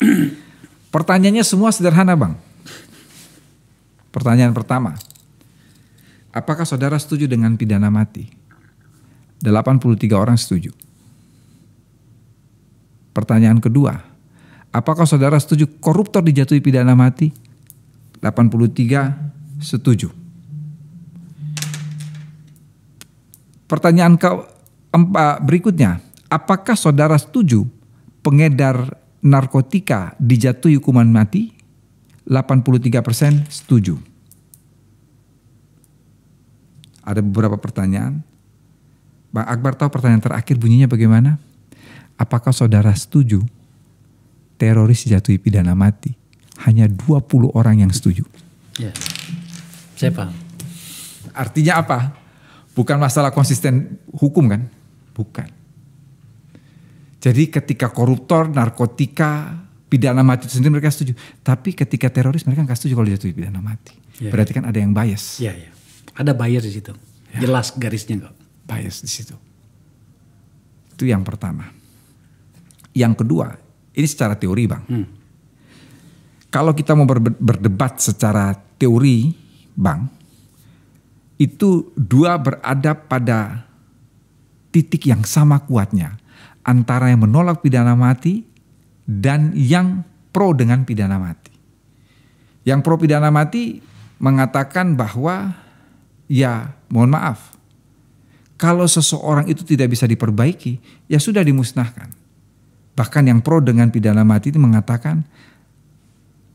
[CLEARS THROAT] Pertanyaannya semua sederhana bang. Pertanyaan pertama, apakah saudara setuju dengan pidana mati? 83 orang setuju. Pertanyaan kedua, apakah saudara setuju koruptor dijatuhi pidana mati? 83 setuju. Pertanyaan keempat berikutnya, apakah saudara setuju pengedar narkotika dijatuhi hukuman mati? 83% persen setuju. Ada beberapa pertanyaan. Bang Akbar tahu pertanyaan terakhir bunyinya bagaimana? Apakah saudara setuju teroris dijatuhi pidana mati? Hanya 20 orang yang setuju. Ya. Saya paham. Artinya apa? Bukan masalah konsisten hukum kan? Bukan jadi ketika koruptor, narkotika, pidana mati itu sendiri mereka setuju. Tapi ketika teroris mereka nggak setuju kalau jatuh pidana mati. Ya, Berarti iya. kan ada yang bias. Iya, iya. Ada bias di situ. Ya. Jelas garisnya kok. Bias di situ. Itu yang pertama. Yang kedua, ini secara teori bang. Hmm. Kalau kita mau berdebat secara teori bang, itu dua berada pada titik yang sama kuatnya antara yang menolak pidana mati dan yang pro dengan pidana mati. Yang pro pidana mati mengatakan bahwa ya mohon maaf kalau seseorang itu tidak bisa diperbaiki ya sudah dimusnahkan. Bahkan yang pro dengan pidana mati itu mengatakan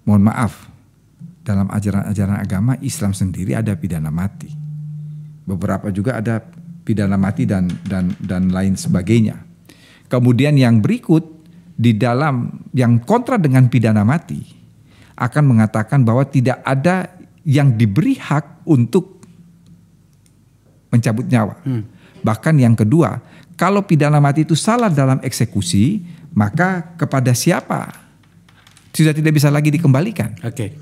mohon maaf dalam ajaran-ajaran agama Islam sendiri ada pidana mati. Beberapa juga ada pidana mati dan dan dan lain sebagainya. Kemudian yang berikut di dalam yang kontra dengan pidana mati akan mengatakan bahwa tidak ada yang diberi hak untuk mencabut nyawa. Hmm. Bahkan yang kedua, kalau pidana mati itu salah dalam eksekusi, maka kepada siapa sudah tidak bisa lagi dikembalikan. Oke. Okay.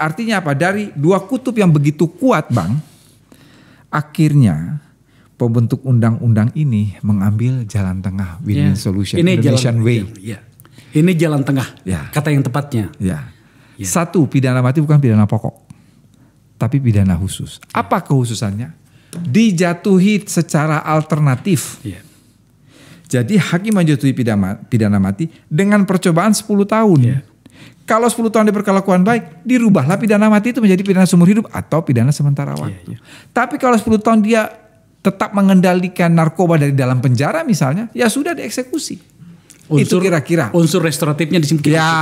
Artinya apa? Dari dua kutub yang begitu kuat, Bang, akhirnya pembentuk undang-undang ini mengambil jalan tengah win-win yeah. solution ini Indonesian jalan, way. Ya, ya. Ini jalan tengah. Ya. Kata yang tepatnya. Ya. ya. Satu pidana mati bukan pidana pokok, tapi pidana khusus. Ya. Apa kehususannya? Dijatuhi secara alternatif. Ya. Jadi hakim menjatuhi pidana, pidana mati dengan percobaan 10 tahun. Ya. Kalau 10 tahun diperkelakuan baik, dirubahlah pidana mati itu menjadi pidana seumur hidup atau pidana sementara waktu. Ya, ya. Tapi kalau 10 tahun dia tetap mengendalikan narkoba dari dalam penjara misalnya, ya sudah dieksekusi. Unsur, itu kira-kira unsur restoratifnya di sini. Ya,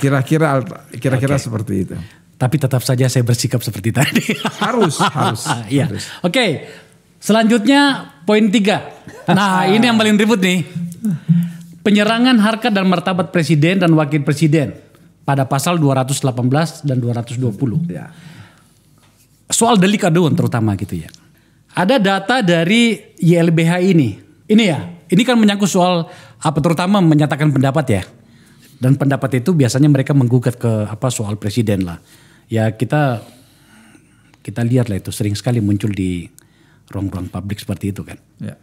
kira-kira kira-kira okay. seperti itu. Tapi tetap saja saya bersikap seperti tadi. Harus, harus. [LAUGHS] Iya. Oke. Okay. Selanjutnya poin tiga. Nah [LAUGHS] ini yang paling ribut nih. Penyerangan harkat dan martabat presiden dan wakil presiden pada pasal 218 dan 220. Ya. Soal delik aduan terutama gitu ya. Ada data dari YLBH ini. Ini ya, ini kan menyangkut soal apa ah, terutama menyatakan pendapat ya. Dan pendapat itu biasanya mereka menggugat ke apa soal presiden lah. Ya kita kita lihat lah itu sering sekali muncul di ruang-ruang publik seperti itu kan. Ya.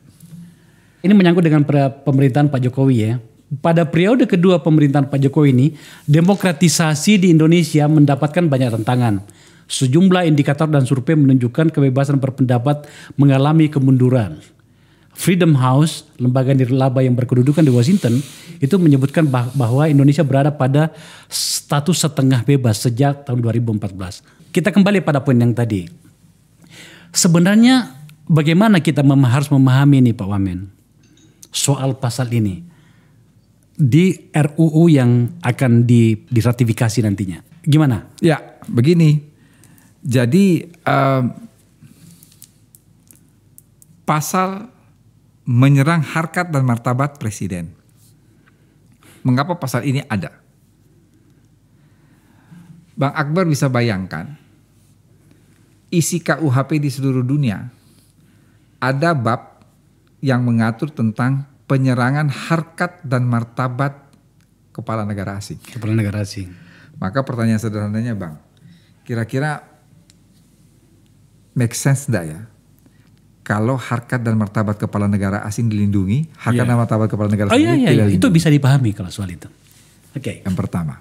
Ini menyangkut dengan pemerintahan Pak Jokowi ya. Pada periode kedua pemerintahan Pak Jokowi ini, demokratisasi di Indonesia mendapatkan banyak tantangan Sejumlah indikator dan survei menunjukkan kebebasan berpendapat mengalami kemunduran. Freedom House, lembaga nirlaba yang berkedudukan di Washington, itu menyebutkan bahwa Indonesia berada pada status setengah bebas sejak tahun 2014. Kita kembali pada poin yang tadi. Sebenarnya bagaimana kita mem harus memahami ini Pak Wamen soal pasal ini di RUU yang akan di diratifikasi nantinya. Gimana? Ya, begini. Jadi um, pasal menyerang harkat dan martabat presiden. Mengapa pasal ini ada? Bang Akbar bisa bayangkan isi KUHP di seluruh dunia ada bab yang mengatur tentang penyerangan harkat dan martabat kepala negara asing. Kepala negara asing. Maka pertanyaan sederhananya Bang, kira-kira make sense enggak ya? Kalau harkat dan martabat kepala negara asing dilindungi, harkat yeah. dan martabat kepala negara oh, iya, iya, tidak iya. Itu bisa dipahami kalau soal itu. Oke. Okay. Yang pertama.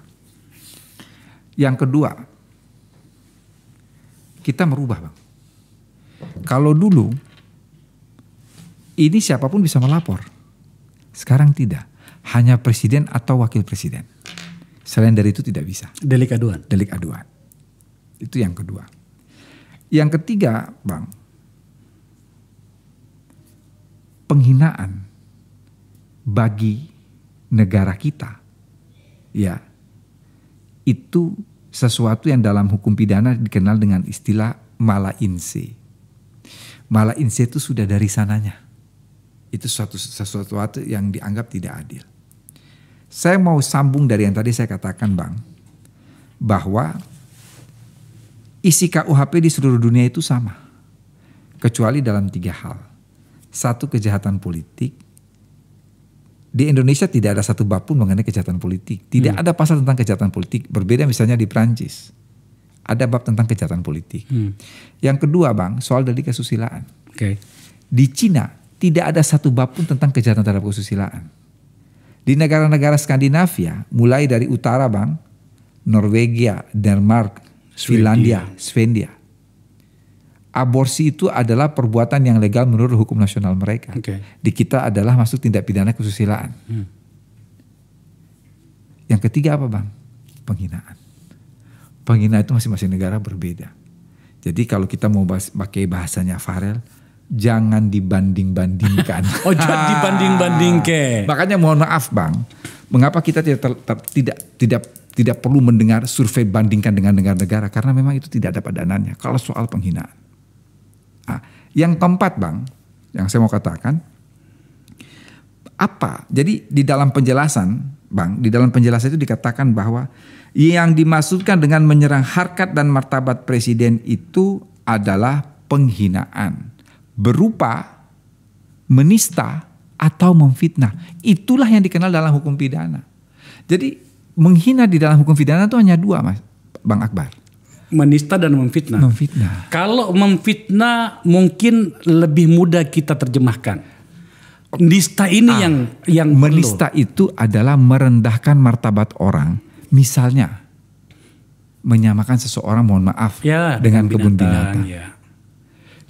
Yang kedua, kita merubah, Bang. Kalau dulu ini siapapun bisa melapor. Sekarang tidak. Hanya presiden atau wakil presiden. Selain dari itu tidak bisa. Delik aduan. Delik aduan. Itu yang kedua. Yang ketiga, Bang, penghinaan bagi negara kita. Ya. Itu sesuatu yang dalam hukum pidana dikenal dengan istilah mala inse. Mala inse itu sudah dari sananya. Itu sesuatu, sesuatu yang dianggap tidak adil. Saya mau sambung dari yang tadi saya katakan, Bang, bahwa Isi KUHP di seluruh dunia itu sama. Kecuali dalam tiga hal. Satu kejahatan politik. Di Indonesia tidak ada satu bab pun mengenai kejahatan politik. Tidak hmm. ada pasal tentang kejahatan politik. Berbeda misalnya di Prancis. Ada bab tentang kejahatan politik. Hmm. Yang kedua bang, soal dari kesusilaan. Okay. Di Cina tidak ada satu bab pun tentang kejahatan terhadap kesusilaan. Di negara-negara Skandinavia, mulai dari utara bang, Norwegia, Denmark, Finlandia, Swedia, Aborsi itu adalah perbuatan yang legal menurut hukum nasional mereka. Okay. Di kita adalah masuk tindak pidana kesusilaan. Hmm. Yang ketiga apa bang? Penghinaan. Penghinaan itu masing-masing negara berbeda. Jadi kalau kita mau bahas, pakai bahasanya Farel, jangan dibanding-bandingkan. [LAUGHS] oh, jangan dibanding-bandingkan. Makanya mohon maaf, Bang. Mengapa kita tidak ter, ter, tidak tidak tidak perlu mendengar survei bandingkan dengan negara-negara karena memang itu tidak ada padanannya kalau soal penghinaan. Nah, yang keempat bang, yang saya mau katakan apa? Jadi di dalam penjelasan bang, di dalam penjelasan itu dikatakan bahwa yang dimaksudkan dengan menyerang harkat dan martabat presiden itu adalah penghinaan berupa menista atau memfitnah. Itulah yang dikenal dalam hukum pidana. Jadi menghina di dalam hukum pidana itu hanya dua, Mas, Bang Akbar. Menista dan memfitnah. Memfitnah. Kalau memfitnah mungkin lebih mudah kita terjemahkan. Nista ini ah, yang yang menista perlu. itu adalah merendahkan martabat orang. Misalnya menyamakan seseorang mohon maaf ya, dengan, kebun kebun ya. binatang. Ya.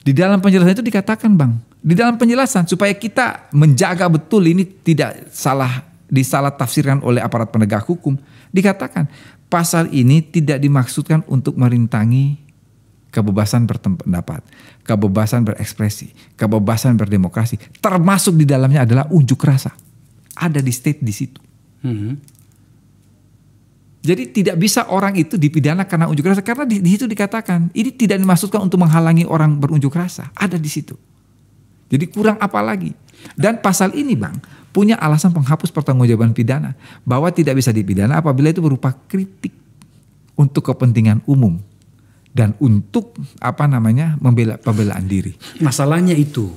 Di dalam penjelasan itu dikatakan, Bang, di dalam penjelasan supaya kita menjaga betul ini tidak salah disalah tafsirkan oleh aparat penegak hukum, dikatakan pasal ini tidak dimaksudkan untuk merintangi kebebasan berpendapat, kebebasan berekspresi, kebebasan berdemokrasi, termasuk di dalamnya adalah unjuk rasa. Ada di state di situ. Hmm. Jadi tidak bisa orang itu dipidana karena unjuk rasa karena di, di situ dikatakan ini tidak dimaksudkan untuk menghalangi orang berunjuk rasa. Ada di situ. Jadi kurang apa lagi? Dan pasal ini, Bang, punya alasan penghapus pertanggungjawaban pidana bahwa tidak bisa dipidana apabila itu berupa kritik untuk kepentingan umum dan untuk apa namanya membela pembelaan diri. Masalahnya itu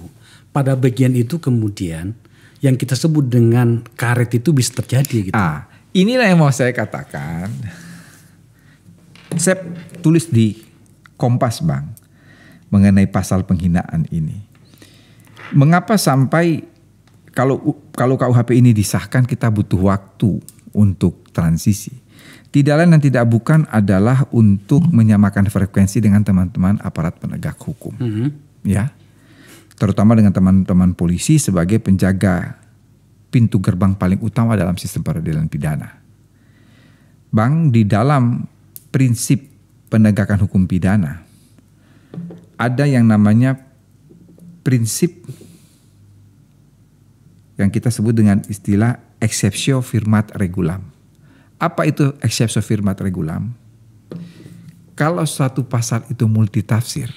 pada bagian itu kemudian yang kita sebut dengan karet itu bisa terjadi gitu. Ah, inilah yang mau saya katakan. Saya tulis di Kompas Bang mengenai pasal penghinaan ini. Mengapa sampai kalau kalau KUHP ini disahkan kita butuh waktu untuk transisi. Tidak lain dan tidak bukan adalah untuk menyamakan frekuensi dengan teman-teman aparat penegak hukum. -hmm. Ya. Terutama dengan teman-teman polisi sebagai penjaga pintu gerbang paling utama dalam sistem peradilan pidana. Bang, di dalam prinsip penegakan hukum pidana ada yang namanya prinsip yang kita sebut dengan istilah exceptio firmat regulam. Apa itu exceptio firmat regulam? Kalau suatu pasal itu multitafsir,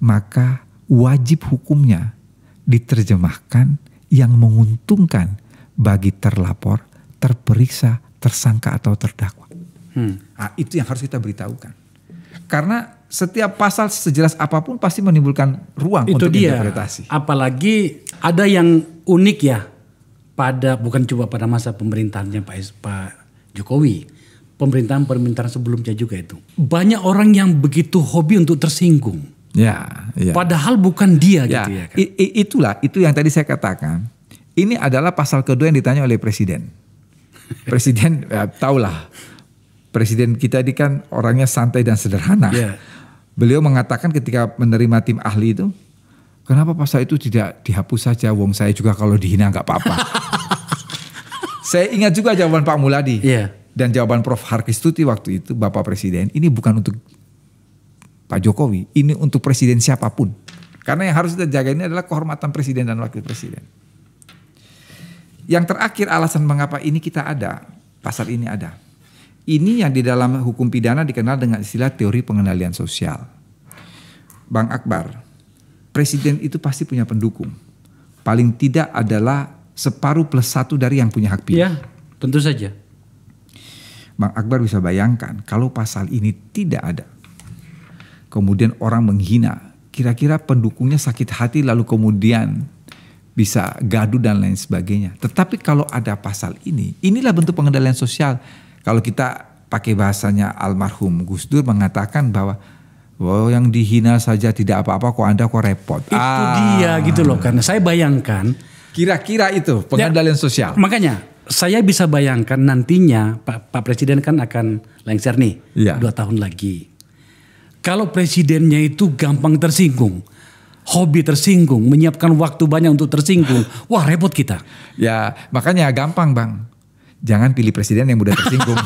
maka wajib hukumnya diterjemahkan yang menguntungkan bagi terlapor, terperiksa, tersangka atau terdakwa. Hmm. Nah, itu yang harus kita beritahukan. Karena setiap pasal sejelas apapun pasti menimbulkan ruang itu untuk dia. interpretasi. Apalagi ada yang unik ya pada bukan coba pada masa pemerintahannya Pak, Pak Jokowi, pemerintahan pemerintahan sebelumnya juga itu. Banyak orang yang begitu hobi untuk tersinggung. Ya, ya. Padahal bukan dia ya, gitu ya. Kan? I, itulah itu yang tadi saya katakan. Ini adalah pasal kedua yang ditanya oleh presiden. Presiden [LAUGHS] ya, tahulah. Presiden kita ini kan orangnya santai dan sederhana. Ya. Beliau mengatakan ketika menerima tim ahli itu, Kenapa pasal itu tidak dihapus saja? Wong saya juga kalau dihina nggak apa-apa. [LAUGHS] saya ingat juga jawaban Pak Muladi yeah. dan jawaban Prof Harkistuti waktu itu Bapak Presiden. Ini bukan untuk Pak Jokowi, ini untuk presiden siapapun. Karena yang harus kita jaga ini adalah kehormatan presiden dan wakil presiden. Yang terakhir alasan mengapa ini kita ada, pasal ini ada. Ini yang di dalam hukum pidana dikenal dengan istilah teori pengendalian sosial. Bang Akbar, presiden itu pasti punya pendukung. Paling tidak adalah separuh plus satu dari yang punya hak pilih. Ya, tentu saja. Bang Akbar bisa bayangkan kalau pasal ini tidak ada. Kemudian orang menghina, kira-kira pendukungnya sakit hati lalu kemudian bisa gaduh dan lain sebagainya. Tetapi kalau ada pasal ini, inilah bentuk pengendalian sosial. Kalau kita pakai bahasanya almarhum Gus Dur mengatakan bahwa Wow, yang dihina saja tidak apa-apa kok Anda kok repot. Itu ah. dia gitu loh karena saya bayangkan kira-kira itu ya, pengendalian ya, sosial. Makanya saya bisa bayangkan nantinya Pak, Pak Presiden kan akan lengser nih ya. dua tahun lagi. Kalau presidennya itu gampang tersinggung, hobi tersinggung, menyiapkan waktu banyak untuk tersinggung, [LAUGHS] wah repot kita. Ya makanya gampang bang, jangan pilih presiden yang mudah tersinggung.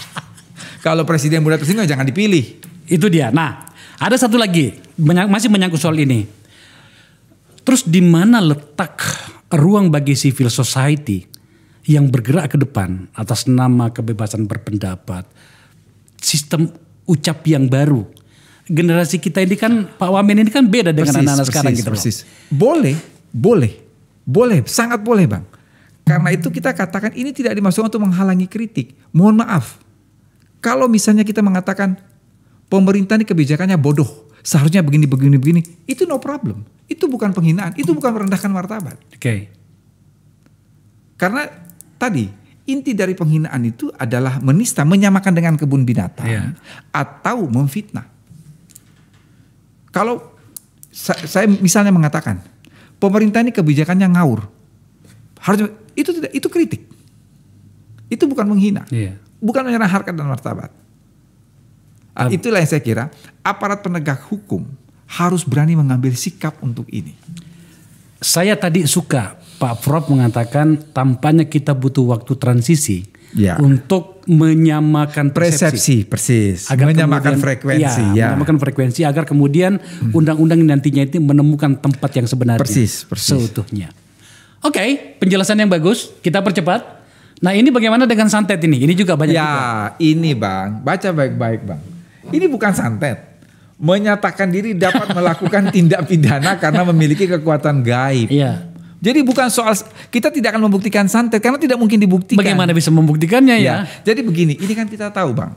[LAUGHS] Kalau presiden mudah tersinggung jangan dipilih. Itu dia. Nah, ada satu lagi menyang, masih menyangkut soal ini. Terus di mana letak ruang bagi civil society yang bergerak ke depan atas nama kebebasan berpendapat, sistem ucap yang baru. Generasi kita ini kan Pak Wamen ini kan beda dengan anak-anak sekarang gitu. Persis. Boleh, boleh. Boleh, sangat boleh, Bang. Karena itu kita katakan ini tidak dimasukkan untuk menghalangi kritik. Mohon maaf. Kalau misalnya kita mengatakan pemerintah ini kebijakannya bodoh, seharusnya begini begini begini, itu no problem. Itu bukan penghinaan, itu bukan merendahkan martabat. Oke. Okay. Karena tadi inti dari penghinaan itu adalah menista, menyamakan dengan kebun binatang yeah. atau memfitnah. Kalau saya misalnya mengatakan pemerintah ini kebijakannya ngaur, harus itu tidak itu kritik, itu bukan menghina, yeah. bukan menyerang harkat dan martabat. Itulah yang saya kira aparat penegak hukum harus berani mengambil sikap untuk ini. Saya tadi suka Pak Prof mengatakan tampaknya kita butuh waktu transisi ya. untuk menyamakan persepsi, persepsi persis, agar menyamakan kemudian, frekuensi, ya, ya. menyamakan frekuensi agar kemudian undang-undang hmm. nantinya itu menemukan tempat yang sebenarnya, persis, persis. seutuhnya. Oke, okay, penjelasan yang bagus. Kita percepat. Nah ini bagaimana dengan santet ini? Ini juga banyak. Ya, juga. ini bang, baca baik-baik bang. Ini bukan santet. Menyatakan diri dapat melakukan [LAUGHS] tindak pidana karena memiliki kekuatan gaib. Iya. Jadi bukan soal kita tidak akan membuktikan santet karena tidak mungkin dibuktikan. Bagaimana bisa membuktikannya ya? ya? Jadi begini, ini kan kita tahu, Bang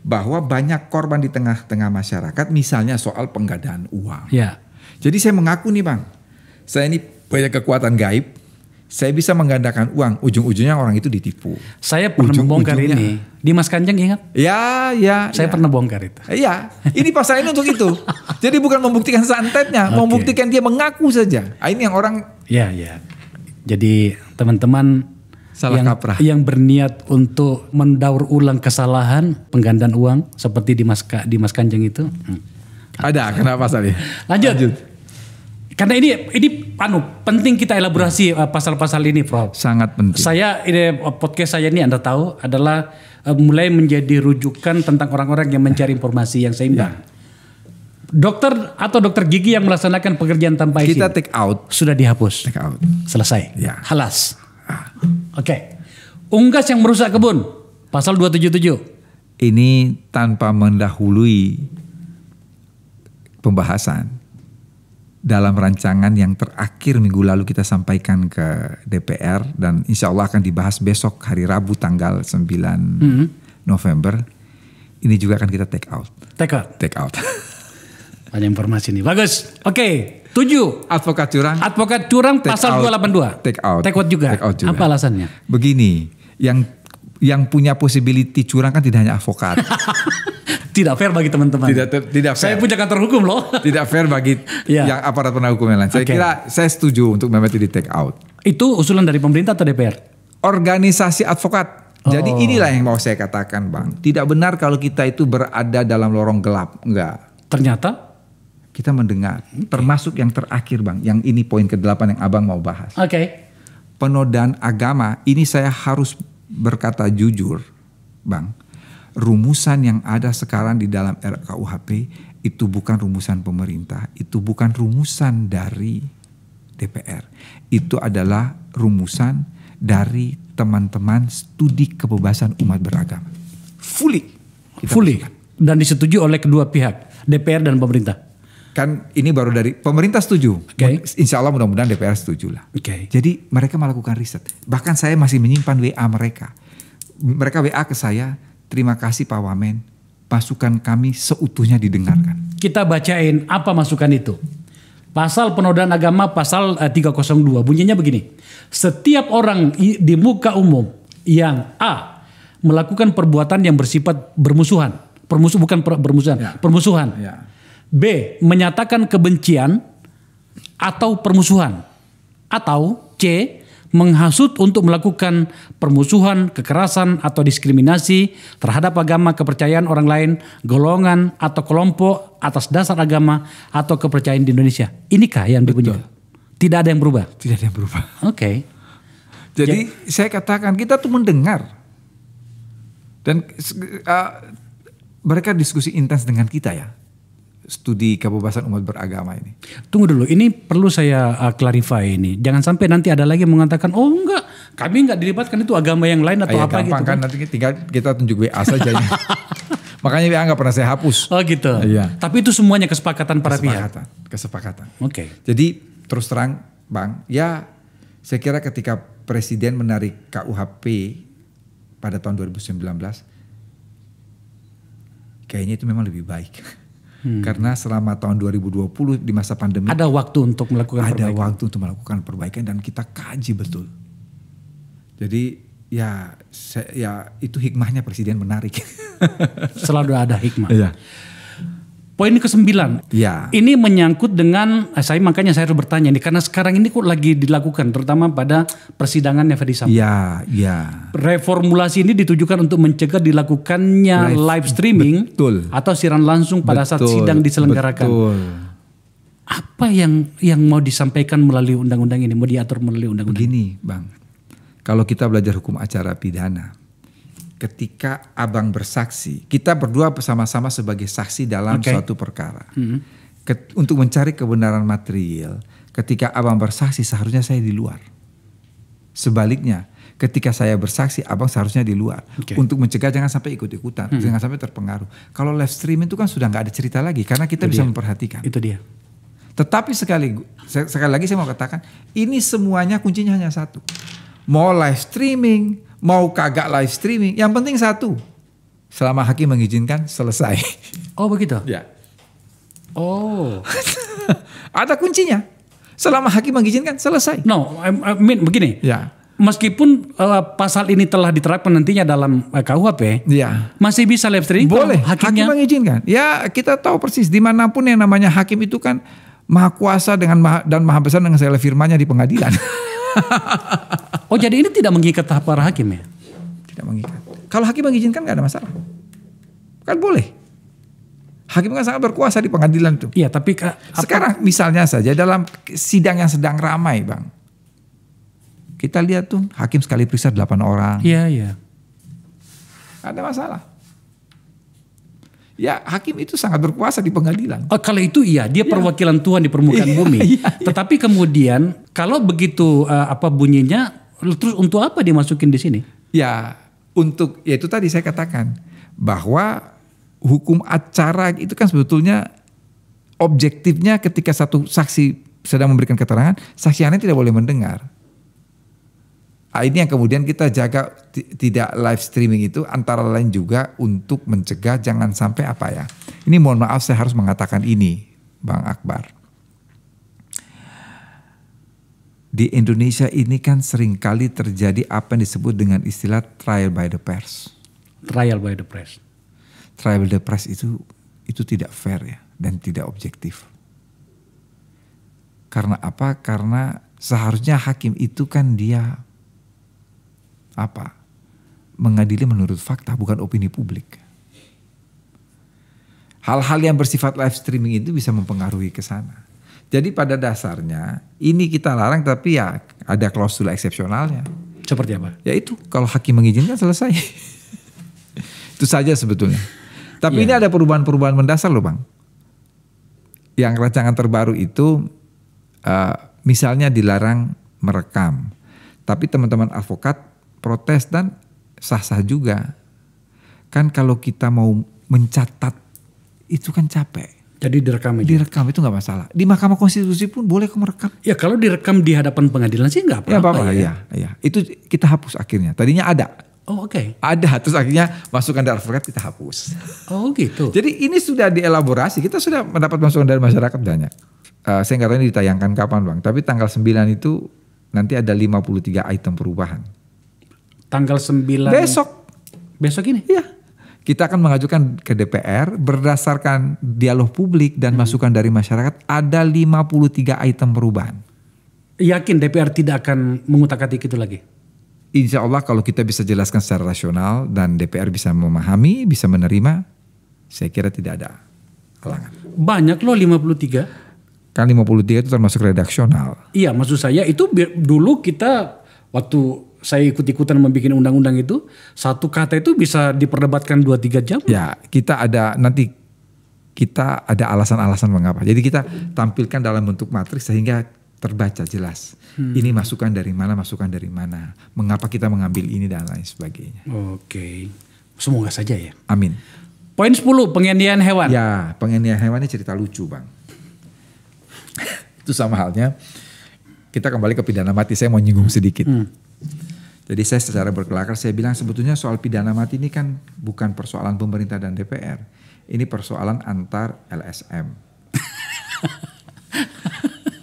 bahwa banyak korban di tengah-tengah masyarakat, misalnya soal penggadaan uang. Iya. Jadi saya mengaku nih bang, saya ini punya kekuatan gaib, saya bisa menggandakan uang. Ujung-ujungnya orang itu ditipu. Saya pernah Ujung membongkar ini. Di Mas Kanjeng ingat? Ya, ya. Saya ya. pernah bongkar itu. Eh, iya. ini pasal ini untuk itu. [LAUGHS] Jadi bukan membuktikan santetnya, okay. membuktikan dia mengaku saja. Ah, ini yang orang. Ya, ya. Jadi teman-teman salah yang, kaprah. Yang berniat untuk mendaur ulang kesalahan penggandaan uang seperti di Mas di Mas Kanjeng itu. Hmm. Ada, kenapa pasal ini? Lanjut. Lanjut. Karena ini ini anu penting kita elaborasi eh, pasal-pasal ini, Prof. Sangat penting. Saya ini eh, podcast saya ini Anda tahu adalah eh, mulai menjadi rujukan tentang orang-orang yang mencari informasi yang seimbang. Ya. Dokter atau dokter gigi yang melaksanakan pekerjaan tanpa izin. Kita take out. Sudah dihapus. Take out. Selesai. Ya. Halas. Ah. Oke. Okay. Unggas yang merusak kebun. Pasal 277. Ini tanpa mendahului pembahasan dalam rancangan yang terakhir minggu lalu kita sampaikan ke DPR dan insya Allah akan dibahas besok hari Rabu tanggal 9 hmm. November. Ini juga akan kita take out. Take out. Take out. [LAUGHS] Ada informasi nih. Bagus. Oke. Okay. Tujuh. Advokat curang. Advokat curang take pasal delapan dua. Take out. Take out juga. Take out juga. Apa alasannya? Begini, yang yang punya possibility curang kan tidak hanya avokat. [LAUGHS] tidak fair bagi teman-teman. Tidak tidak fair. Saya punya kantor hukum loh. [LAUGHS] tidak fair bagi [LAUGHS] yeah. yang aparat penegak hukum yang lain. Saya okay. kira saya setuju untuk memang di take out. Itu usulan dari pemerintah atau DPR? Organisasi advokat. Oh. Jadi inilah yang mau saya katakan, Bang. Tidak benar kalau kita itu berada dalam lorong gelap. Enggak. Ternyata kita mendengar termasuk yang terakhir, Bang. Yang ini poin ke-8 yang Abang mau bahas. Oke. Okay. Penodaan agama ini saya harus berkata jujur, Bang, rumusan yang ada sekarang di dalam RKUHP itu bukan rumusan pemerintah, itu bukan rumusan dari DPR. Itu adalah rumusan dari teman-teman studi kebebasan umat beragama. Fully. Fully. Dan disetujui oleh kedua pihak, DPR dan pemerintah kan ini baru dari pemerintah setuju. Okay. Insya Allah mudah-mudahan DPR setuju lah. Okay. Jadi mereka melakukan riset. Bahkan saya masih menyimpan WA mereka. Mereka WA ke saya, terima kasih Pak Wamen, masukan kami seutuhnya didengarkan. Kita bacain apa masukan itu. Pasal penodaan agama pasal 302 eh, bunyinya begini. Setiap orang di muka umum yang A melakukan perbuatan yang bersifat bermusuhan, permusuh bukan per, bermusuhan, ya. permusuhan. Ya B. Menyatakan kebencian atau permusuhan. Atau C. Menghasut untuk melakukan permusuhan, kekerasan, atau diskriminasi terhadap agama, kepercayaan orang lain, golongan, atau kelompok atas dasar agama atau kepercayaan di Indonesia. Inikah yang dibunyikan? Tidak ada yang berubah? Tidak ada yang berubah. Oke. Okay. Jadi ya. saya katakan kita tuh mendengar. Dan uh, mereka diskusi intens dengan kita ya studi kebebasan umat beragama ini. Tunggu dulu, ini perlu saya uh, clarify ini. Jangan sampai nanti ada lagi yang mengatakan, oh enggak, kami enggak dilibatkan itu agama yang lain atau Ayah, apa gitu. Kan, kan nanti tinggal kita tunjuk WA saja. [LAUGHS] Makanya WA enggak pernah saya hapus. Oh gitu. Iya. Tapi itu semuanya kesepakatan para kesepakatan, pihak. Kesepakatan. Oke. Okay. Jadi terus terang, Bang, ya saya kira ketika Presiden menarik KUHP pada tahun 2019, kayaknya itu memang lebih baik. [LAUGHS] Hmm. Karena selama tahun 2020 di masa pandemi ada waktu untuk melakukan ada perbaikan. waktu untuk melakukan perbaikan dan kita kaji betul. Jadi ya saya, ya itu hikmahnya presiden menarik. Selalu ada hikmah. Ya. Poin ke-9. Ya. Ini menyangkut dengan eh, saya makanya saya harus bertanya ini karena sekarang ini kok lagi dilakukan terutama pada persidangan Ferdi Sambo. Ya, ya. Reformulasi ini ditujukan untuk mencegah dilakukannya live, live streaming betul. atau siaran langsung pada betul, saat sidang diselenggarakan. Betul apa yang yang mau disampaikan melalui undang-undang ini mau diatur melalui undang-undang ini, bang kalau kita belajar hukum acara pidana ketika abang bersaksi, kita berdua bersama-sama sebagai saksi dalam okay. suatu perkara. Hmm. Ket, untuk mencari kebenaran material, ketika abang bersaksi seharusnya saya di luar. Sebaliknya, ketika saya bersaksi, abang seharusnya di luar. Okay. Untuk mencegah jangan sampai ikut-ikutan, hmm. jangan sampai terpengaruh. Kalau live streaming itu kan sudah nggak ada cerita lagi, karena kita itu bisa dia. memperhatikan. Itu dia. Tetapi sekali sekali lagi saya mau katakan, ini semuanya kuncinya hanya satu. Mau live streaming, mau kagak live streaming, yang penting satu. Selama hakim mengizinkan, selesai. Oh begitu? Ya. Oh. [LAUGHS] Ada kuncinya. Selama hakim mengizinkan, selesai. No, I mean begini. Ya. Meskipun uh, pasal ini telah diterapkan nantinya dalam uh, KUHP, ya. masih bisa live streaming. Boleh, hakimnya... hakim mengizinkan. Ya, kita tahu persis dimanapun yang namanya hakim itu kan maha kuasa dengan maha, dan maha besar dengan segala firmanya di pengadilan. [LAUGHS] oh jadi ini tidak mengikat tahap para hakim ya? Tidak mengikat. Kalau hakim mengizinkan nggak ada masalah. Kan boleh. Hakim kan sangat berkuasa di pengadilan itu. Iya, tapi ka, apa? sekarang misalnya saja dalam sidang yang sedang ramai, Bang. Kita lihat tuh hakim sekali periksa 8 orang. Iya, iya. Ada masalah ya hakim itu sangat berkuasa di pengadilan. Oh, kalau itu iya, dia ya. perwakilan Tuhan di permukaan iya, bumi. ya, Tetapi kemudian kalau begitu uh, apa bunyinya terus untuk apa dimasukin di sini? Ya, untuk ya itu tadi saya katakan bahwa hukum acara itu kan sebetulnya objektifnya ketika satu saksi sedang memberikan keterangan, saksi aneh tidak boleh mendengar. Ah, ini yang kemudian kita jaga tidak live streaming itu antara lain juga untuk mencegah jangan sampai apa ya. Ini mohon maaf saya harus mengatakan ini, Bang Akbar. Di Indonesia ini kan seringkali terjadi apa yang disebut dengan istilah trial by the press. Trial by the press. Trial by the press itu itu tidak fair ya dan tidak objektif. Karena apa? Karena seharusnya hakim itu kan dia apa? Mengadili menurut fakta bukan opini publik. Hal-hal yang bersifat live streaming itu bisa mempengaruhi ke sana. Jadi pada dasarnya ini kita larang tapi ya ada klausula eksepsionalnya. Seperti apa? Ya itu kalau hakim mengizinkan selesai. [LAUGHS] itu saja sebetulnya. Tapi yeah. ini ada perubahan-perubahan mendasar loh bang. Yang rancangan terbaru itu uh, misalnya dilarang merekam. Tapi teman-teman advokat Protes dan sah-sah juga. Kan kalau kita mau mencatat itu kan capek. Jadi direkam aja. Direkam itu nggak masalah. Di Mahkamah Konstitusi pun boleh kamu merekam. Ya kalau direkam di hadapan pengadilan sih nggak ya, apa-apa. Ya, ya. ya, ya. Itu kita hapus akhirnya. Tadinya ada. Oh oke. Okay. Ada terus akhirnya masukan dari advokat kita hapus. Oh gitu. Jadi ini sudah dielaborasi. Kita sudah mendapat masukan dari masyarakat banyak. Uh, eh, saya nggak tahu ini ditayangkan kapan bang. Tapi tanggal 9 itu nanti ada 53 item perubahan. Tanggal 9 besok. Besok ini? Iya. Kita akan mengajukan ke DPR berdasarkan dialog publik dan hmm. masukan dari masyarakat ada 53 item perubahan. Yakin DPR tidak akan mengutak-atik itu lagi? Insya Allah kalau kita bisa jelaskan secara rasional dan DPR bisa memahami, bisa menerima, saya kira tidak ada halangan. Banyak loh 53 kan 53 itu termasuk redaksional. Iya, maksud saya itu dulu kita waktu saya ikut-ikutan membuat undang-undang itu, satu kata itu bisa diperdebatkan dua tiga jam. Ya, kita ada nanti kita ada alasan-alasan mengapa. Jadi kita tampilkan dalam bentuk matriks sehingga terbaca jelas. Hmm. Ini masukan dari mana, masukan dari mana. Mengapa kita mengambil ini dan lain sebagainya. Oke. Semoga saja ya. Amin. Poin 10, pengendian hewan. Ya, pengendian hewan ini cerita lucu, Bang. [LAUGHS] Itu sama halnya kita kembali ke pidana mati. Saya mau nyinggung sedikit. Hmm. Jadi saya secara berkelakar saya bilang sebetulnya soal pidana mati ini kan bukan persoalan pemerintah dan DPR. Ini persoalan antar LSM. [LAUGHS]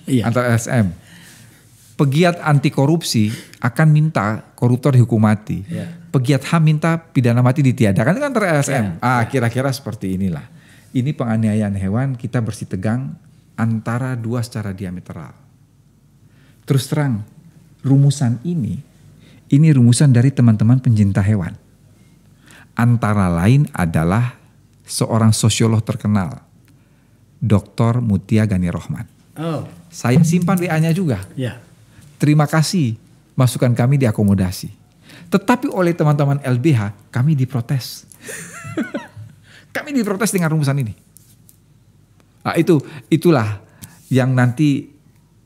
Iya. antar LSM. Pegiat anti korupsi akan minta koruptor dihukum mati. Iya. Pegiat HAM minta pidana mati ditiadakan kan antar LSM. Iya. Ah kira-kira seperti inilah. Ini penganiayaan hewan kita bersih tegang antara dua secara diametral. Terus terang rumusan ini ini rumusan dari teman-teman pencinta hewan. Antara lain adalah seorang sosiolog terkenal, Dr. Mutia Gani Rohman. Oh. Saya simpan WA-nya juga. Yeah. Terima kasih masukan kami diakomodasi. Tetapi oleh teman-teman LBH kami diprotes. [LAUGHS] kami diprotes dengan rumusan ini. Nah, itu itulah yang nanti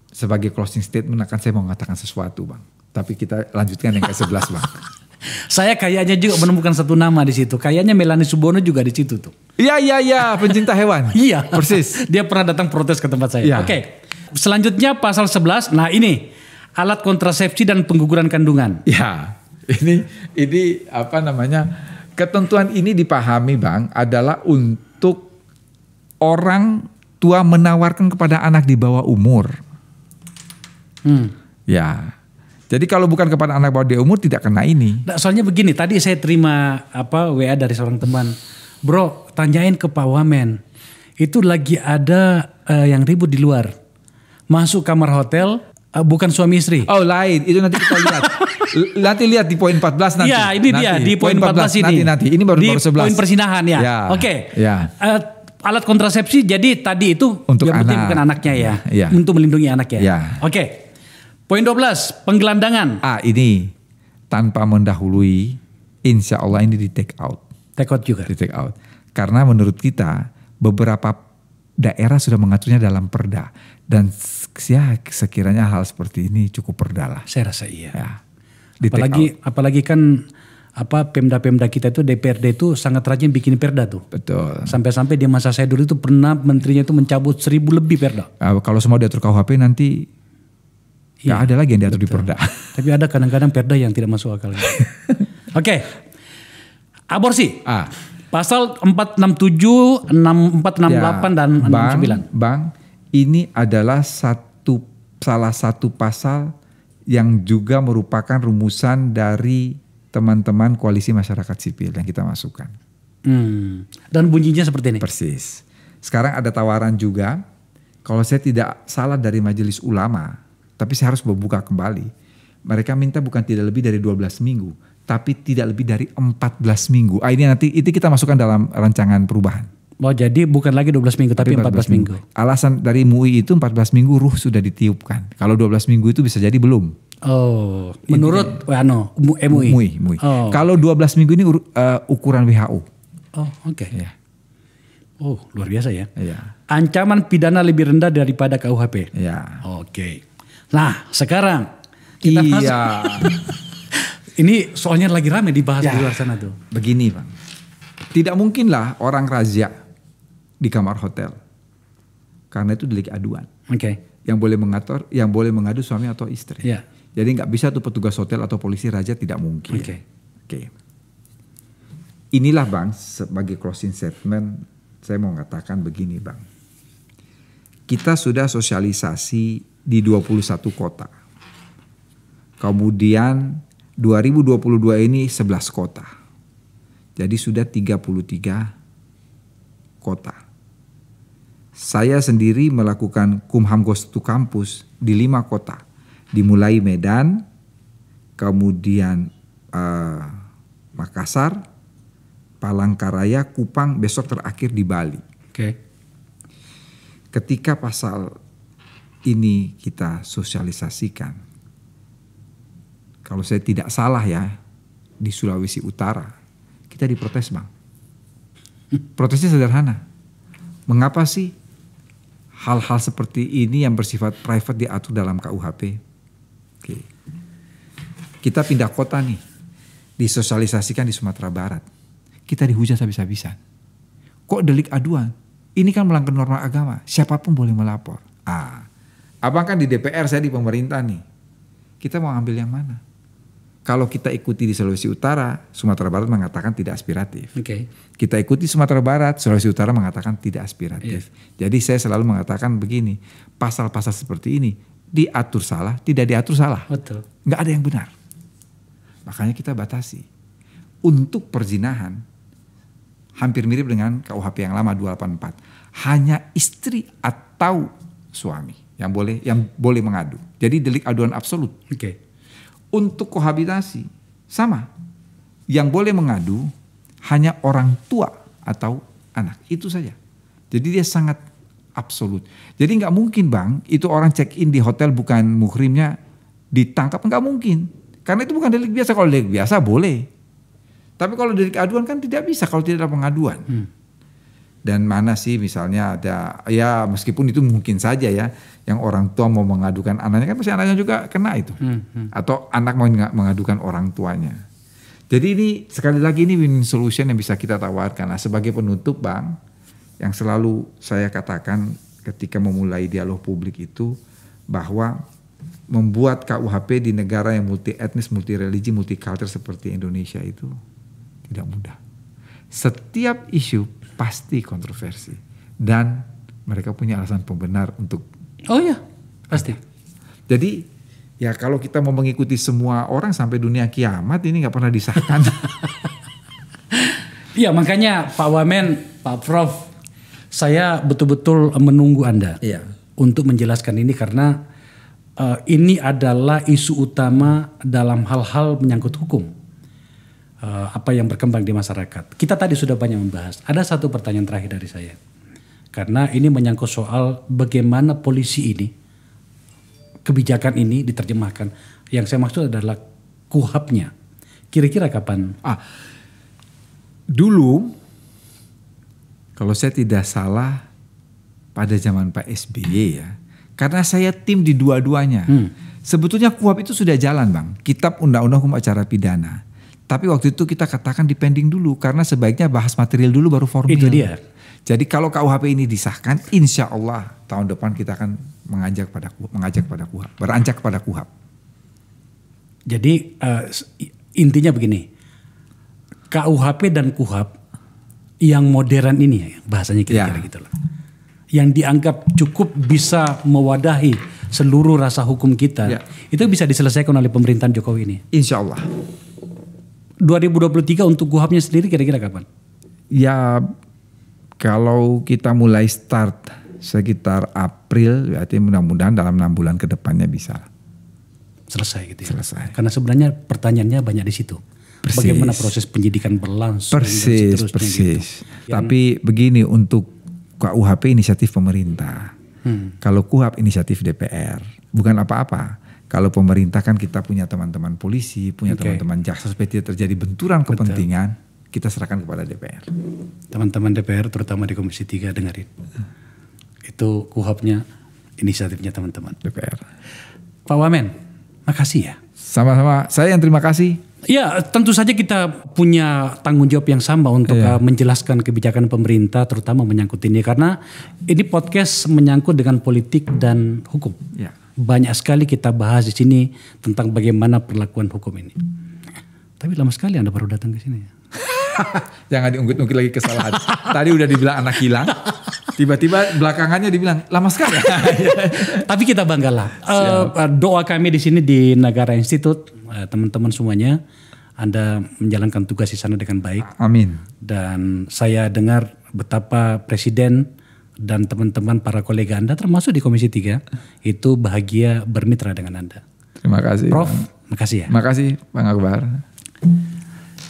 sebagai closing statement akan saya mau mengatakan sesuatu, Bang. Tapi kita lanjutkan yang ke-11 bang. [LAUGHS] Saya kayaknya juga menemukan satu nama di situ. Kayaknya Melani Subono juga di situ tuh. Iya iya iya, pencinta hewan. [LAUGHS] iya, persis. [LAUGHS] Dia pernah datang protes ke tempat saya. Ya. Oke. Okay. Selanjutnya pasal 11. Nah, ini alat kontrasepsi dan pengguguran kandungan. Iya, Ini ini apa namanya? Ketentuan ini dipahami, Bang, adalah untuk orang tua menawarkan kepada anak di bawah umur. Hmm. Ya. Jadi kalau bukan kepada anak bawah umur tidak kena ini. Nah, soalnya begini, tadi saya terima apa WA dari seorang teman. Bro, tanyain ke Pak Wamen. Itu lagi ada uh, yang ribut di luar. Masuk kamar hotel, uh, bukan suami istri. Oh, lain. Itu nanti kita lihat. [LAUGHS] nanti lihat di poin 14 nanti. Iya, ini nanti. dia di poin 14, 14 ini. Nanti nanti ini baru di baru 11. poin persinahan ya. ya Oke. Okay. Ya. Uh, alat kontrasepsi jadi tadi itu untuk anak. bukan anaknya ya, ya. untuk melindungi anaknya. Ya. Oke. Poin 12, penggelandangan. Ah, ini tanpa mendahului, insya Allah ini di take out. Take out juga. Di take out. Karena menurut kita beberapa daerah sudah mengaturnya dalam perda dan ya sekiranya hal seperti ini cukup perda lah. Saya rasa iya. Ya. apalagi apalagi kan apa pemda-pemda kita itu DPRD itu sangat rajin bikin perda tuh. Betul. Sampai-sampai di masa saya dulu itu pernah menterinya itu mencabut seribu lebih perda. Nah, kalau semua diatur KUHP nanti Iya. ada lagi yang diatur Betul. di perda. [LAUGHS] Tapi ada kadang-kadang perda yang tidak masuk akal. [LAUGHS] Oke. Okay. Aborsi. Ah. Pasal 467, 6, 468 ya, dan 69. Bang, bang, ini adalah satu salah satu pasal yang juga merupakan rumusan dari teman-teman koalisi masyarakat sipil yang kita masukkan. Hmm. Dan bunyinya seperti ini. Persis. Sekarang ada tawaran juga, kalau saya tidak salah dari majelis ulama, tapi saya harus membuka kembali. Mereka minta bukan tidak lebih dari 12 minggu, tapi tidak lebih dari 14 minggu. Ah ini nanti itu kita masukkan dalam rancangan perubahan. Oh jadi bukan lagi 12 minggu tapi 14, 14 minggu. minggu. Alasan dari MUI itu 14 minggu ruh sudah ditiupkan. Kalau 12 minggu itu bisa jadi belum. Oh, menurut Wano MUI. MUI, MUI. Oh. Kalau 12 minggu ini uh, ukuran WHO. Oh, oke. Okay. Ya. Oh, luar biasa ya. Iya. Ancaman pidana lebih rendah daripada KUHP. Ya, Oke. Okay. Nah sekarang kita iya. masuk. [LAUGHS] Ini soalnya lagi rame dibahas ya. di luar sana tuh. Begini Bang. Tidak mungkinlah orang razia di kamar hotel. Karena itu delik aduan. Oke. Okay. Yang boleh mengatur, yang boleh mengadu suami atau istri. Ya. Jadi nggak bisa tuh petugas hotel atau polisi raja tidak mungkin. Oke. Okay. Oke. Okay. Inilah Bang sebagai closing statement saya mau mengatakan begini Bang. Kita sudah sosialisasi di 21 kota. Kemudian 2022 ini 11 kota. Jadi sudah 33 kota. Saya sendiri melakukan Kumham Ghost to Campus di lima kota. Dimulai Medan, kemudian eh, Makassar, Palangkaraya, Kupang, besok terakhir di Bali. Oke. Okay. Ketika pasal ini kita sosialisasikan. Kalau saya tidak salah ya, di Sulawesi Utara kita diprotes bang. Protesnya sederhana. Mengapa sih hal-hal seperti ini yang bersifat private diatur dalam KUHP? Oke. Kita pindah kota nih, disosialisasikan di Sumatera Barat. Kita dihujat habis-habisan. Kok delik aduan? Ini kan melanggar norma agama, siapapun boleh melapor. Ah, Abang kan di DPR, saya di pemerintah nih. Kita mau ambil yang mana? Kalau kita ikuti di Sulawesi Utara, Sumatera Barat mengatakan tidak aspiratif. Okay. Kita ikuti Sumatera Barat, Sulawesi Utara mengatakan tidak aspiratif. Yeah. Jadi saya selalu mengatakan begini, pasal-pasal seperti ini diatur salah, tidak diatur salah. Betul. Gak ada yang benar. Makanya kita batasi. Untuk perzinahan, hampir mirip dengan KUHP yang lama 284. Hanya istri atau suami yang boleh yang boleh mengadu. Jadi delik aduan absolut. Oke. Okay. Untuk kohabitasi sama. Yang boleh mengadu hanya orang tua atau anak. Itu saja. Jadi dia sangat absolut. Jadi nggak mungkin bang, itu orang check in di hotel bukan muhrimnya ditangkap nggak mungkin. Karena itu bukan delik biasa. Kalau delik biasa boleh. Tapi kalau delik aduan kan tidak bisa kalau tidak ada pengaduan. Hmm dan mana sih misalnya ada ya meskipun itu mungkin saja ya yang orang tua mau mengadukan anaknya kan pasti anaknya juga kena itu hmm, hmm. atau anak mau mengadukan orang tuanya jadi ini sekali lagi ini win solution yang bisa kita tawarkan nah sebagai penutup bang yang selalu saya katakan ketika memulai dialog publik itu bahwa membuat KUHP di negara yang multi etnis, multi religi, multi culture seperti Indonesia itu tidak mudah. Setiap isu pasti kontroversi dan mereka punya alasan pembenar untuk oh ya pasti jadi ya kalau kita mau mengikuti semua orang sampai dunia kiamat ini nggak pernah disahkan [LAUGHS] Iya makanya Pak Wamen, Pak Prof, saya betul-betul menunggu Anda iya. untuk menjelaskan ini karena uh, ini adalah isu utama dalam hal-hal menyangkut hukum. Eh, apa yang berkembang di masyarakat. Kita tadi sudah banyak membahas. Ada satu pertanyaan terakhir dari saya. Karena ini menyangkut soal bagaimana polisi ini kebijakan ini diterjemahkan. Yang saya maksud adalah kuhabnya Kira-kira kapan? Ah. Dulu kalau saya tidak salah pada zaman Pak SBY ya, karena saya tim di dua-duanya. Hmm. Sebetulnya kuhab itu sudah jalan bang, kitab undang-undang hukum acara pidana. Tapi waktu itu kita katakan dipending dulu karena sebaiknya bahas material dulu baru formil. Itu dia. Jadi kalau KUHP ini disahkan, insya Allah tahun depan kita akan mengajak pada mengajak pada KUHP, beranjak pada KUHP. Jadi uh, intinya begini, KUHP dan kuhab yang modern ini bahasanya kira-kira ya. gitu Yang dianggap cukup bisa mewadahi seluruh rasa hukum kita. Ya. Itu bisa diselesaikan oleh pemerintahan Jokowi ini. Insya Allah. 2023 untuk guhabnya sendiri kira-kira kapan? Ya kalau kita mulai start sekitar April berarti mudah-mudahan dalam enam bulan ke depannya bisa selesai gitu ya. Selesai. Karena sebenarnya pertanyaannya banyak di situ. Persis. Bagaimana proses penyidikan berlangsung persis, gitu? persis. Gitu. Yang... Tapi begini untuk KUHP inisiatif pemerintah. Hmm. Kalau KUHP inisiatif DPR, bukan apa-apa. Kalau pemerintah kan kita punya teman-teman polisi, punya teman-teman okay. jaksa supaya tidak terjadi benturan kepentingan, kita serahkan kepada DPR. Teman-teman DPR terutama di Komisi 3 dengerin. Itu kuhabnya inisiatifnya teman-teman DPR. Pak Wamen, makasih ya. Sama-sama, saya yang terima kasih. Ya, tentu saja kita punya tanggung jawab yang sama untuk yeah. Uh, menjelaskan kebijakan pemerintah, terutama menyangkut ini, karena ini podcast menyangkut dengan politik dan hukum. Yeah banyak sekali kita bahas di sini tentang bagaimana perlakuan hukum ini. Tapi lama sekali Anda baru datang ke sini ya. [LAUGHS] Jangan diungkit-ungkit lagi kesalahan. Tadi udah dibilang anak hilang, tiba-tiba belakangannya dibilang lama sekali. [LAUGHS] Tapi kita banggalah. Uh, doa kami di sini di Negara Institut uh, eh, teman-teman semuanya, Anda menjalankan tugas di sana dengan baik. Amin. Dan saya dengar betapa Presiden dan teman-teman para kolega Anda termasuk di Komisi 3 itu bahagia bermitra dengan Anda. Terima kasih. Prof, bang. makasih ya. Makasih Bang Akbar.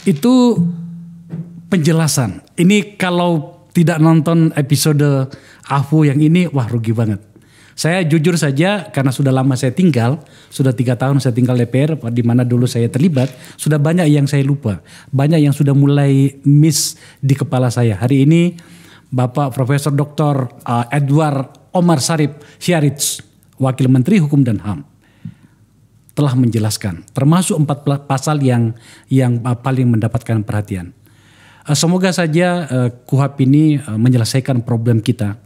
Itu penjelasan. Ini kalau tidak nonton episode Afu yang ini, wah rugi banget. Saya jujur saja karena sudah lama saya tinggal, sudah tiga tahun saya tinggal DPR, di mana dulu saya terlibat, sudah banyak yang saya lupa, banyak yang sudah mulai miss di kepala saya. Hari ini Bapak Profesor Dr. Eh, Edward Omar Sarip Syarits, Wakil Menteri Hukum dan HAM telah menjelaskan termasuk empat pasal yang yang eh, paling mendapatkan perhatian. Eh, semoga saja KUHAP ini menyelesaikan problem kita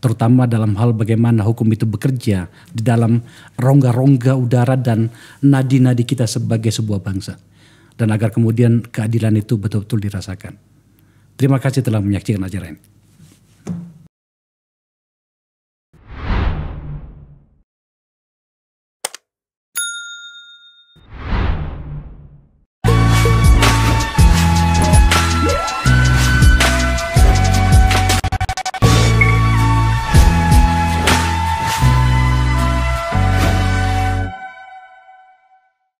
terutama dalam hal bagaimana hukum itu bekerja di dalam rongga-rongga udara dan nadi-nadi kita sebagai sebuah bangsa dan agar kemudian keadilan itu betul-betul dirasakan. Terima kasih telah menyaksikan ajaran. ini.